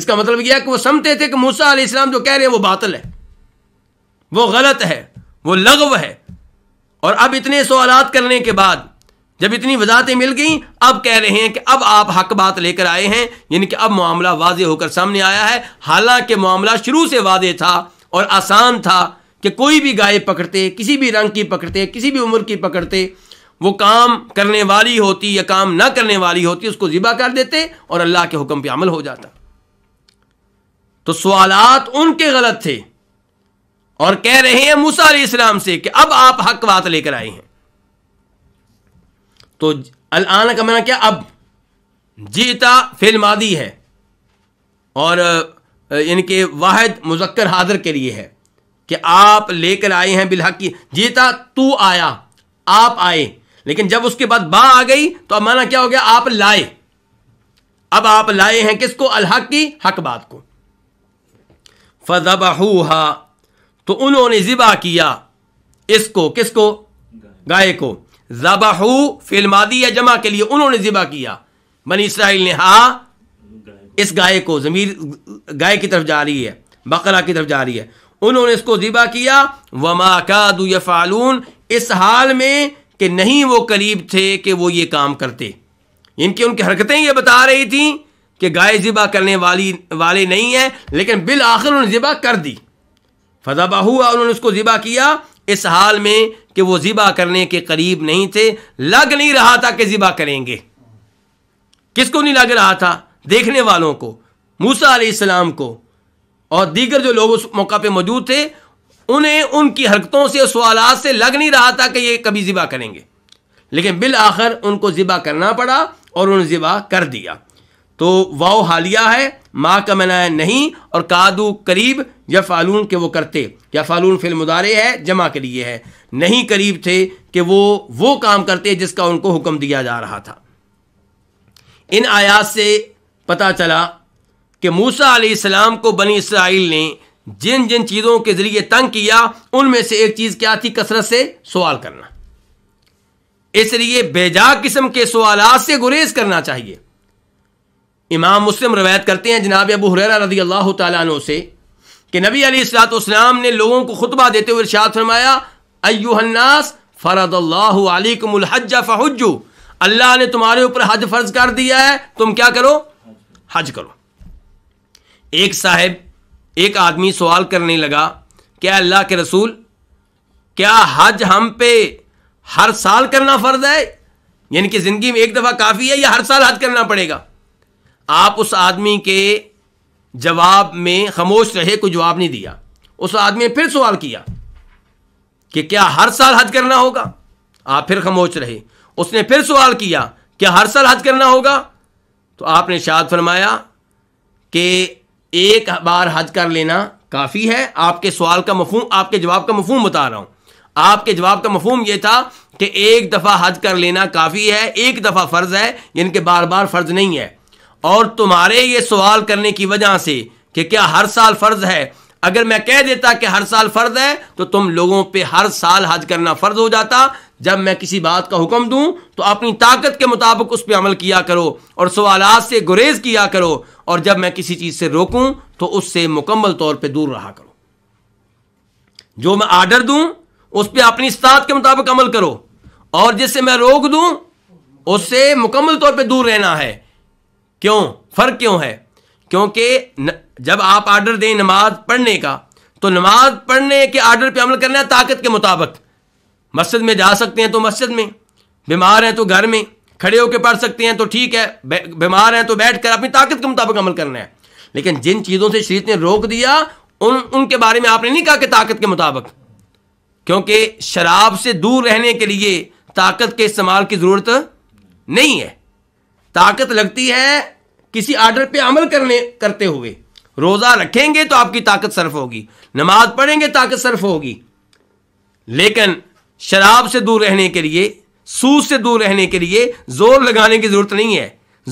इसका मतलब यह है कि वो समझते थे कि मूसा इस्लाम जो कह रहे हैं वो बातल है वो गलत है वो लगव है और अब इतने सवालत करने के बाद जब इतनी वजाहतें मिल गई अब कह रहे हैं कि अब आप हक बात लेकर आए हैं यानी कि अब मामला वाजे होकर सामने आया है हालांकि मामला शुरू से वाजे था और आसान था कि कोई भी गाय पकड़ते किसी भी रंग की पकड़ते किसी भी उम्र की पकड़ते वो काम करने वाली होती या काम ना करने वाली होती उसको ज़िबा कर देते और अल्लाह के हुक्म पे अमल हो जाता तो सवालात उनके गलत थे और कह रहे हैं मूसा इस्लाम से कि अब आप हक बात लेकर आए हैं तो अल आना का मना क्या अब जीता फिल मादी है और इनके कि वाहिद मुजक्कर हाजिर के लिए है कि आप लेकर आए हैं बिलहक की जीता तू आया आप आए लेकिन जब उसके बाद बा आ गई तो अब माना क्या हो गया आप लाए अब आप लाए हैं किसको अलहक की हक बात को फजबहूहा तो उन्होंने ज़िबा किया इसको किसको गाय को जबाहू फिल्मादी या जमा के लिए उन्होंने ज़िबा किया बनी इसराइल ने हा इस गाय को ज़मीर गाय की तरफ जा रही है बकरा की तरफ जा रही है उन्होंने इसको ज़िबा किया वमा कादू या फालून इस हाल में कि नहीं वो करीब थे कि वो ये काम करते इनकी उनकी हरकतें यह बता रही थी कि गाय ज़िबा करने वाली वाले नहीं है लेकिन बिल आखिर उन्होंने ज़िबा कर दी फजाबा हुआ उन्होंने उसको ज़िबा किया इस हाल में कि वो ज़िबा करने के करीब नहीं थे लग नहीं रहा था कि ज़िबा करेंगे किसको नहीं लग रहा था देखने वालों को मूसा आसमाम को और दीगर जो लोग उस मौका पर मौजूद थे उन्हें उनकी हरकतों से सवाल से लग नहीं रहा था कि ये कभी ज़िबा करेंगे लेकिन बिल आखिर उनको ज़िबा करना पड़ा और उन्हें ज़िबा कर दिया तो वाओ हालिया है माँ का मनाया नहीं और कादू करीब या फालून के वो करते या फालून फिल मुदारे है जमा के लिए है नहीं करीब थे कि वो वो काम करते जिसका उनको हुक्म दिया जा रहा था इन आयात से पता चला कि मूसा आलाम को बनी इसराइल ने जिन जिन चीज़ों के ज़रिए तंग किया उनमें से एक चीज़ क्या थी कसरत से सवाल करना इसलिए बेजा किस्म के सवाल से गुरेज करना चाहिए इमाम मुस्लिम रवायत करते हैं जनाब अबू हुररा रदी अल्लाह तु से कि नबी अलीसलाम ने लोगों को खुतबा देते हुए इर्शाद फरमाया अयुहन्नास फ़रद अल्लाह ने तुम्हारे ऊपर हज फ़र्ज कर दिया है तुम क्या करो हज करो एक साहेब एक आदमी सवाल करने लगा क्या अल्लाह के रसूल क्या हज हम पे हर साल करना फ़र्ज है यानी कि ज़िंदगी में एक दफ़ा काफ़ी है या हर साल हज करना पड़ेगा आप उस आदमी के जवाब में खामोश रहे कोई जवाब नहीं दिया उस आदमी ने फिर सवाल किया कि क्या हर साल हज करना होगा आप फिर खामोश रहे उसने फिर सवाल किया क्या हर साल हज करना होगा तो आपने शाद फरमाया कि एक बार हज कर लेना काफ़ी है आपके सवाल का मफहम आपके जवाब का मफहम बता रहा हूं आपके जवाब का मफहम यह था कि एक दफ़ा हज कर लेना काफ़ी है एक दफ़ा फ़र्ज़ है इनके बार बार फ़र्ज़ नहीं है और तुम्हारे ये सवाल करने की वजह से कि क्या हर साल फ़र्ज़ है अगर मैं कह देता कि हर साल फ़र्ज है तो तुम लोगों पे हर साल हज करना फ़र्ज हो जाता जब मैं किसी बात का हुक्म दूं तो अपनी ताकत के मुताबिक उस पर अमल किया करो और सवाल से गुरेज किया करो और जब मैं किसी चीज़ से रोकूं तो उससे मुकम्मल तौर पर दूर रहा करो जो मैं आर्डर दूं उस पर अपनी इस्ताद के मुताबिक अमल करो और जिससे मैं रोक दूं उससे मुकम्मल तौर पर दूर रहना है क्यों फ़र्क क्यों है क्योंकि जब आप आर्डर दें नमाज पढ़ने का तो नमाज पढ़ने के आर्डर पर अमल करना है ताकत के मुताबिक मस्जिद में जा सकते हैं तो मस्जिद में बीमार हैं तो घर में खड़े होकर पढ़ सकते हैं तो ठीक है बीमार हैं तो बैठ कर अपनी ताकत के मुताबिक अमल करना है लेकिन जिन चीज़ों से शरीत ने रोक दिया उन उनके बारे में आपने नहीं कहा कि ताकत के मुताबिक क्योंकि शराब से दूर रहने के लिए ताकत के इस्तेमाल की ज़रूरत नहीं है ताकत लगती है किसी आर्डर पे अमल करने करते हुए रोज़ा रखेंगे तो आपकी ताकत सर्फ होगी नमाज पढ़ेंगे ताकत सर्फ होगी लेकिन शराब से दूर रहने के लिए सूद से दूर रहने के लिए जोर लगाने की ज़रूरत नहीं है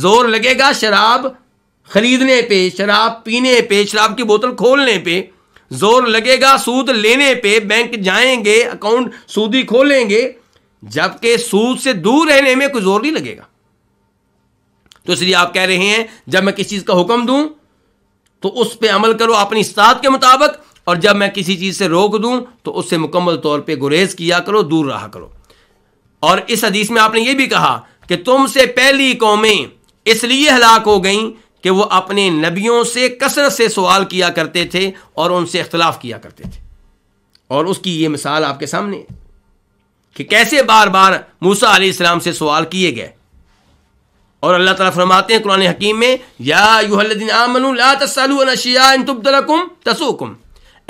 जोर लगेगा शराब खरीदने पे शराब पीने पे शराब की बोतल खोलने पे जोर लगेगा सूद लेने पे बैंक जाएंगे अकाउंट सूदी खोलेंगे जबकि सूद से दूर रहने में कोई जोर नहीं लगेगा तो इसलिए आप कह रहे हैं जब मैं किसी चीज़ का हुक्म दूं तो उस पर अमल करो अपनी इस्तात के मुताबिक और जब मैं किसी चीज़ से रोक दूं तो उससे मुकम्मल तौर पर गुरेज किया करो दूर रहा करो और इस हदीस में आपने ये भी कहा कि तुमसे पहली कौमें इसलिए हलाक हो गई कि वह अपने नबियों से कसरत से सवाल किया करते थे और उनसे इख्तलाफ किया करते थे और उसकी ये मिसाल आपके सामने कि कैसे बार बार मूसा आसमाम से सवाल किए गए और अल्लाह ताला फरमाते हैं कुरान हकीम में या ला तसुकुम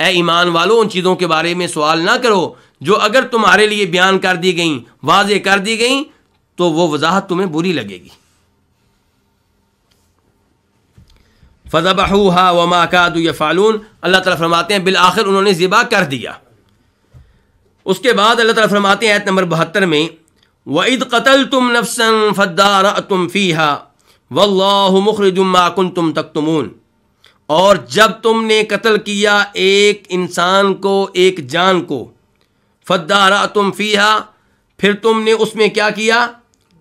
ए ईमान वालों उन चीज़ों के बारे में सवाल ना करो जो अगर तुम्हारे लिए बयान कर दी गई वाज कर दी गई तो वो वजाहत तुम्हें बुरी लगेगी फ़जबहू हा वमा कादू फ़ालून अल्लाह ताला फरमाते हैं बिल आखिर उन्होंने ज़िबा कर दिया उसके बाद अल्लाह ताला फरमाते हैं आयत नंबर बहत्तर में वईद कतल तुम नफसन फद्दार तुम फ़ीहा वल्लाह मुखरजुमाकुन तुम तख्तमून और जब तुमने कत्ल किया एक इंसान को एक जान को फद्दारा तुम फ़ीहा फिर तुमने उसमें क्या किया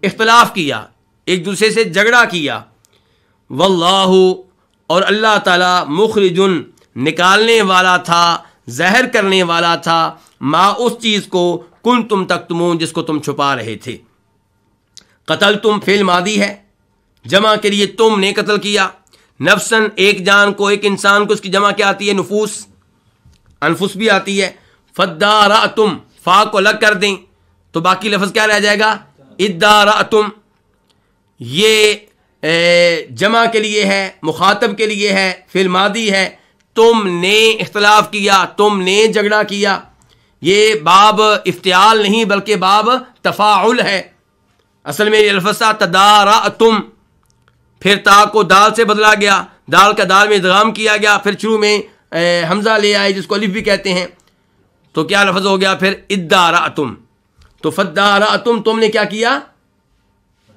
इख्तलाफ किया एक दूसरे से झगड़ा किया वल्लाह और अल्लाह ताला मुखरजुन निकालने वाला था जहर करने वाला था माँ उस चीज़ को कुन तुम तक तुमून जिसको तुम छुपा रहे थे कतल तुम फेल मादी है जमा के लिए तुम ने कतल किया नफसन एक जान को एक इंसान को इसकी जमा क्या आती है नफूस अनफुस भी आती है फद्दारा तुम फा को अलग कर दें तो बाकी लफ्ज़ क्या रह जाएगा इदारा तुम ये जमा के लिए है मुखातब के लिए है फिल्मादी है तुमने इख्तलाफ किया तुमने झगड़ा किया ये बाब इफ्तियाल नहीं बल्कि बाब तफ़ाउल है असल में ये अल्फसा तदारा तुम फिर ता को दाल से बदला गया दाल का दाल में इदगाम किया गया फिर शुरू में हमजा ले आए जिसको अलिफ भी कहते हैं तो क्या लफज हो गया फिर इदारा तुम तो फदारा तुम तुमने क्या किया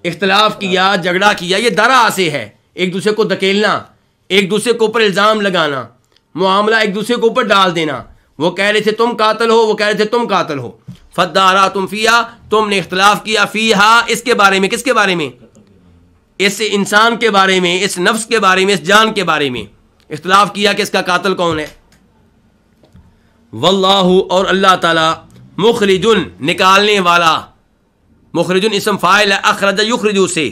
इख्तलाफ किया झगड़ा किया ये दरा से है एक दूसरे को धकेलना एक दूसरे के ऊपर इल्ज़ाम लगाना मामला एक दूसरे के ऊपर डाल देना वो कह रहे थे तुम कातल हो वो कह रहे थे तुम कातल हो फदारा तुम फ़िया तुमने इख्तलाफ किया फ़ीहा इसके बारे में किसके बारे में इस इंसान के बारे में इस नफ्स के बारे में इस जान के बारे में इख्तलाफ किया कि इसका कातल कौन है वल्लाह और अल्लाह ताला मुखरिजुन निकालने वाला मुखरजुन इसम फ़ाइल अखरज युखरजू से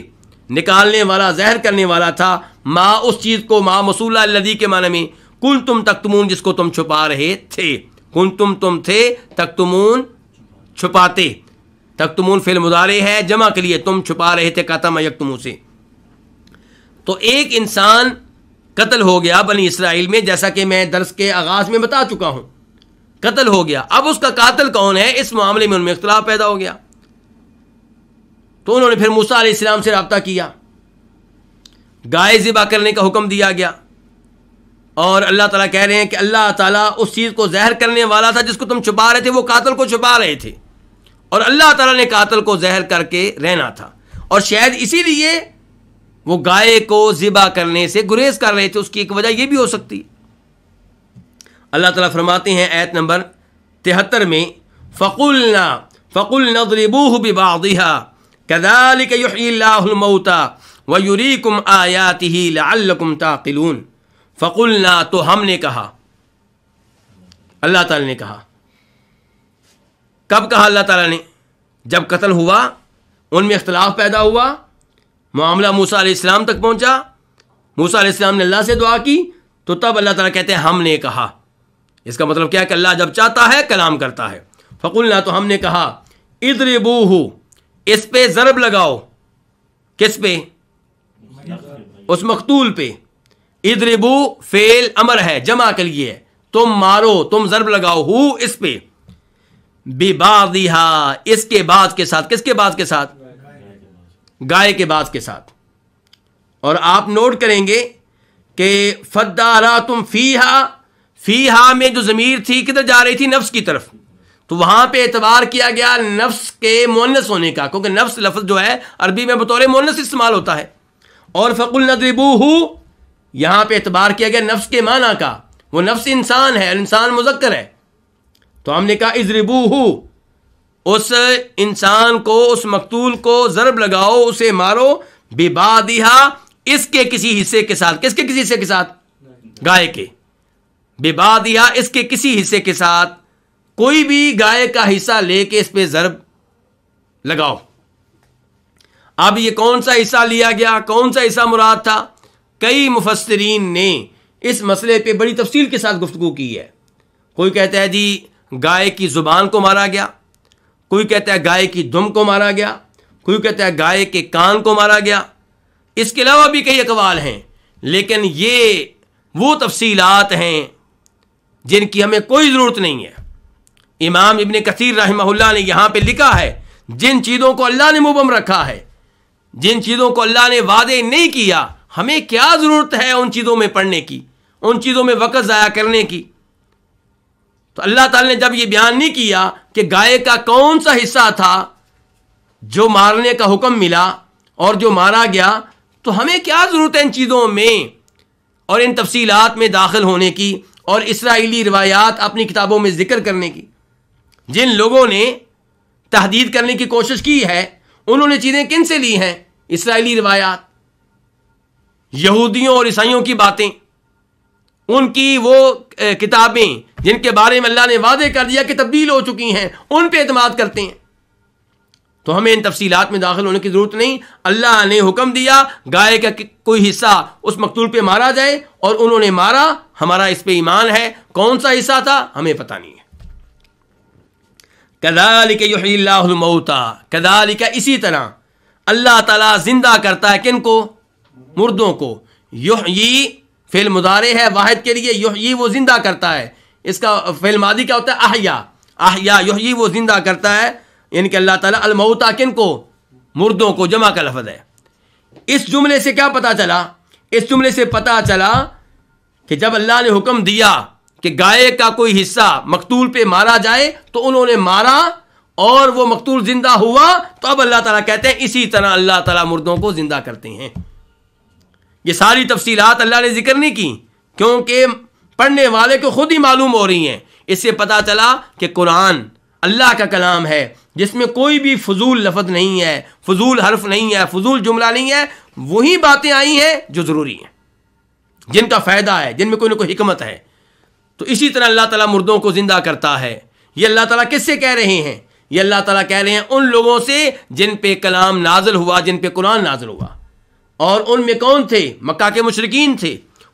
निकालने वाला जहर करने वाला था माँ उस चीज़ को माँ मसूला लदी के माने में कुल तुम तख्तमून जिसको तुम छुपा रहे थे कुल तुम तुम थे तख्तमून छुपाते तख्तमून फिल मुदारे है जमा के लिए तुम छुपा रहे थे कतम यकतमू से तो एक इंसान कत्ल हो गया बनी इसराइल में जैसा कि मैं दर्स के आगाज में बता चुका हूं कत्ल हो गया अब उसका कातल कौन है इस मामले में उनमें इख्तलाफ पैदा हो गया तो उन्होंने फिर मूसा इस्लाम से रबता किया गाय ज़िबा करने का हुक्म दिया गया और अल्लाह ताला कह रहे हैं कि अल्लाह ताला उस चीज़ को जहर करने वाला था जिसको तुम छुपा रहे थे वो कातल को छुपा रहे थे और अल्लाह ताला ने कातल को जहर करके रहना था और शायद इसीलिए वो गाय को ज़िबा करने से गुरेज कर रहे थे उसकी एक वजह यह भी हो सकती अल्लाह ताला फरमाते हैं ऐत नंबर तिहत्तर में फ़कुलना फ़कुल नदरबूह बिबादिहा कदालिक युहमऊता व युरीकुम आयाति लाकुम ताकिलून फ़कुलना तो हमने कहा अल्लाह ताला ने कहा कब कहा अल्लाह ताला ने जब कत्ल हुआ उनमें इख्तलाफ पैदा हुआ मामला मूसा इस्लाम तक पहुंचा मूसा इस्लाम ने अल्लाह से दुआ की तो तब अल्लाह ताला कहते हैं हमने कहा इसका मतलब क्या है कि अल्लाह जब चाहता है कलाम करता है फ़कुलना तो हमने कहा हो इस पे ज़रब लगाओ किस पे उस मकतूल पे इदरिबू फेल अमर है जमा के लिए तुम मारो तुम जरब लगाओ हु इस पे बिबादिहा इसके बाद के साथ किसके बाद के साथ गाय के बाद के साथ और आप नोट करेंगे कि फद्दारा तुम फीहा फीहा में जो ज़मीर थी किधर जा रही थी नफ्स की तरफ तो वहां पे एतबार किया गया नफ्स के मोनस होने का क्योंकि नफ्स लफ्ज़ जो है अरबी में बतौर मोनस इस्तेमाल होता है और फ़कुल नदरीबू नदरिबू यहाँ पे एतबार किया गया नफ्स के माना का वो नफ्स इंसान है इंसान मुजक्कर है तो हमने कहा इजरबू हु उस इंसान को उस मकतूल को ज़रब लगाओ उसे मारो बेबादिहा इसके किसी हिस्से के साथ किसके किसी हिस्से के साथ गाय के बेबादिहा इसके किसी हिस्से के साथ कोई भी गाय का हिस्सा लेके इस पर ज़रब लगाओ अब ये कौन सा हिस्सा लिया गया कौन सा हिस्सा मुराद था कई मुफसरीन ने इस मसले पर बड़ी तफसील के साथ गुफ्तु की है कोई कहता है जी गाय की ज़ुबान को मारा गया कोई कहता है गाय की दुम को मारा गया कोई कहता है गाय के कान को मारा गया इसके अलावा भी कई अकवाल हैं लेकिन ये वो तफसीलात हैं जिनकी हमें कोई ज़रूरत नहीं है इमाम इबन कसीर रही ने यहाँ पर लिखा है जिन चीज़ों को अल्लाह ने मुबम रखा है जिन चीज़ों को अल्लाह ने वादे नहीं किया हमें क्या ज़रूरत है उन चीज़ों में पढ़ने की उन चीज़ों में वक़्त ज़ाया करने की तो अल्लाह ताला ने जब ये बयान नहीं किया कि गाय का कौन सा हिस्सा था जो मारने का हुक्म मिला और जो मारा गया तो हमें क्या ज़रूरत है इन चीज़ों में और इन तफसीलात में दाखिल होने की और इसराइली रवायात अपनी किताबों में ज़िक्र करने की जिन लोगों ने तहदीद करने की कोशिश की है उन्होंने चीज़ें किन से ली हैं इसराइली रवायात यहूदियों और ईसाइयों की बातें उनकी वो किताबें जिनके बारे में अल्लाह ने वादे कर दिया कि तब्दील हो चुकी हैं उन पर अतमाद करते हैं तो हमें इन तफसीत में दाखिल होने की ज़रूरत नहीं अल्लाह ने हुक्म दिया गाय का कोई हिस्सा उस मकतूल पर मारा जाए और उन्होंने मारा हमारा इस पर ईमान है कौन सा हिस्सा था हमें पता नहीं है कदालिक यहमौता कदालिक इसी तरह अल्लाह तला जिंदा करता है किन को मुर्दों को युह फेल मुदारे है वाहिद के लिए युह वो जिंदा करता है इसका फेल मादी क्या होता है आहया आहया युह वो जिंदा करता है यानी कि अल्लाह ताला अलमऊता किन को मुर्दों को जमा का लफज है इस जुमले से क्या पता चला इस जुमले से पता चला कि जब अल्लाह ने हुक्म दिया कि गाय का कोई हिस्सा मकतूल पर मारा जाए तो उन्होंने मारा और वो मकतूल जिंदा हुआ तो अब अल्लाह ताला कहते हैं इसी तरह अल्लाह ताला मुर्दों को जिंदा करते हैं ये सारी तफसीलात अल्लाह ने जिक्र नहीं की क्योंकि पढ़ने वाले को खुद ही मालूम हो रही हैं इससे पता चला कि कुरान अल्लाह का कलाम है जिसमें कोई भी फजूल लफत नहीं है फजूल हर्फ नहीं है फजूल जुमला नहीं है वही बातें आई हैं जो ज़रूरी हैं जिनका फ़ायदा है जिनमें कोई ना कोई हिकमत है तो इसी तरह अल्लाह ताला मुर्दों को ज़िंदा करता है ये अल्लाह ताला किससे कह रहे हैं ये अल्लाह तला कह रहे हैं उन लोगों से जिन पे कलाम नाजल हुआ जिन पे कुरान नाजल हुआ और उनमें कौन थे मक्का के मुशरकिन थे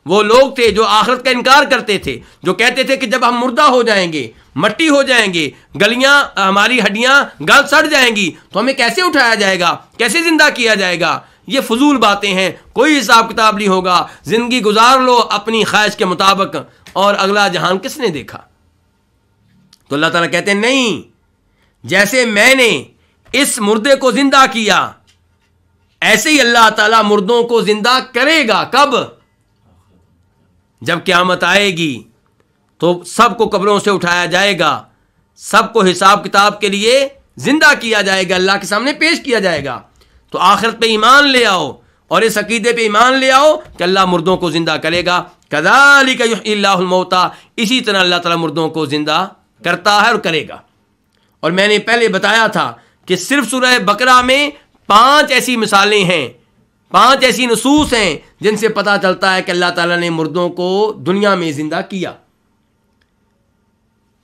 वो लोग थे जो आखरत का इनकार करते थे जो कहते थे कि जब हम मुर्दा हो जाएंगे मट्टी हो जाएंगे गलियां हमारी हड्डियां गल सड़ जाएंगी तो हमें कैसे उठाया जाएगा कैसे ज़िंदा किया जाएगा ये फजूल बातें हैं कोई हिसाब किताब नहीं होगा ज़िंदगी गुजार लो अपनी ख्वाहिश के मुताबिक और अगला जहान किसने देखा तो अल्लाह ताला कहते नहीं जैसे मैंने इस मुर्दे को ज़िंदा किया ऐसे ही अल्लाह ताला मुर्दों को जिंदा करेगा कब जब क्यामत आएगी तो सबको कब्रों से उठाया जाएगा सबको हिसाब किताब के लिए जिंदा किया जाएगा अल्लाह के सामने पेश किया जाएगा तो आखिरत पे ईमान ले आओ और इस अकीदे पे ईमान ले आओ कि अल्लाह मुर्दों को ज़िंदा करेगा कदाली कमोता इसी तरह अल्लाह तला मुर्दों को ज़िंदा करता है और करेगा और मैंने पहले बताया था कि सिर्फ सुरह बकरा में पांच ऐसी मिसालें हैं पांच ऐसी नसूस हैं जिनसे पता चलता है कि अल्लाह ताला ने मुर्दों को दुनिया में ज़िंदा किया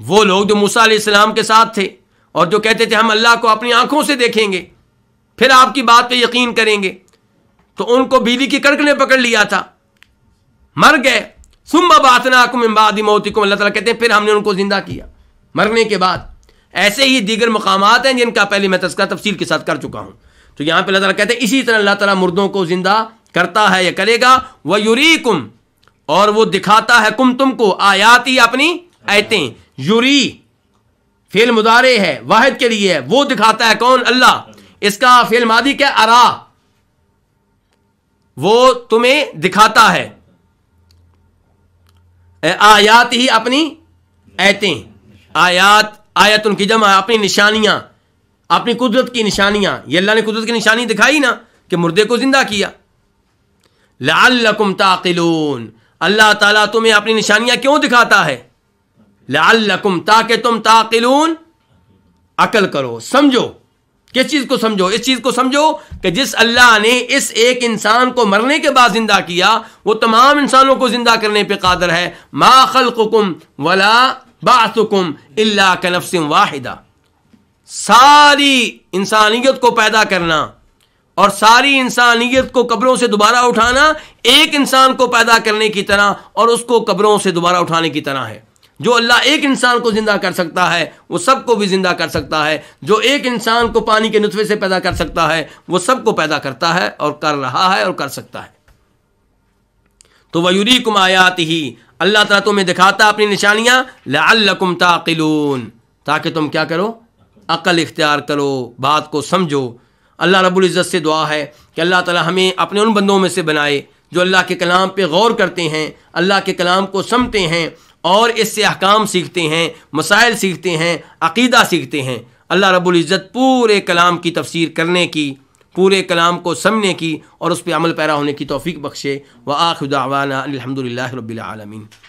वो लोग जो मूसा इस्लाम के साथ थे और जो कहते थे हम अल्लाह को अपनी आंखों से देखेंगे फिर आपकी बात पे यकीन करेंगे तो उनको बिजली की कड़क ने पकड़ लिया था मर गए सुम्मा बातना कुमबादी मोती को अल्लाह ताला कहते हैं फिर हमने उनको ज़िंदा किया मरने के बाद ऐसे ही दीगर मकाम हैं जिनका पहले मैं तस्कर तफसील के साथ कर चुका हूं तो यहाँ पे अल्लाह तला कहते हैं इसी तरह अल्लाह ताला मुर्दों को जिंदा करता है या करेगा वह यूरी कुम और वो दिखाता है कुम तुमको ही अपनी आयतें यूरी फेल मुदारे है वाहिद के लिए है वो दिखाता है कौन अल्लाह इसका फेल मादी क्या अरा वो तुम्हें दिखाता है आयात ही अपनी आयतें आयात आयत उनकी जमा अपनी निशानियां अपनी कुदरत की निशानियां ये अल्लाह ने कुदरत की निशानी दिखाई ना कि मुर्दे को जिंदा किया लाकुम ताकिलून अल्लाह ताला तुम्हें अपनी निशानियां क्यों दिखाता है लाकुम ताकि तुम ताकिलून अकल करो समझो किस चीज़ को समझो इस चीज़ को समझो कि जिस अल्लाह ने इस एक इंसान को मरने के बाद ज़िंदा किया वो तमाम इंसानों को ज़िंदा करने पर कादर है मा खलकुम वला बासुकुम इल्ला कनफसिम वाहिदा सारी इंसानियत को पैदा करना और सारी इंसानियत को कब्रों से दोबारा उठाना एक इंसान को पैदा करने की तरह और उसको कब्रों से दोबारा उठाने की तरह है जो अल्लाह एक इंसान को ज़िंदा कर सकता है वो सबको भी ज़िंदा कर सकता है जो एक इंसान को पानी के नुतफे से पैदा कर सकता है वो सबको पैदा करता है और कर रहा है और कर सकता है तो वयूरी कुम आयात ही अल्लाह तला तुम्हें दिखाता अपनी निशानियां लकुम ताकि तुम क्या करो अकल इख्तियार करो बात को समझो अल्लाह रबुल्ज़त से दुआ है कि अल्लाह ताला हमें अपने उन बंदों में से बनाए जो अल्लाह के कलाम पे गौर करते हैं अल्लाह के कलाम को समझते हैं और इससे अहकाम सीखते हैं मसाइल सीखते हैं अकीदा सीखते हैं अल्लाह रबुल्ज़त पूरे कलाम की तफसीर करने की पूरे कलाम को समझने की और उस पर अमल पैरा होने की तोफ़ी बख्शे व आखुदावाना अलहमदिल्ला रबालमीन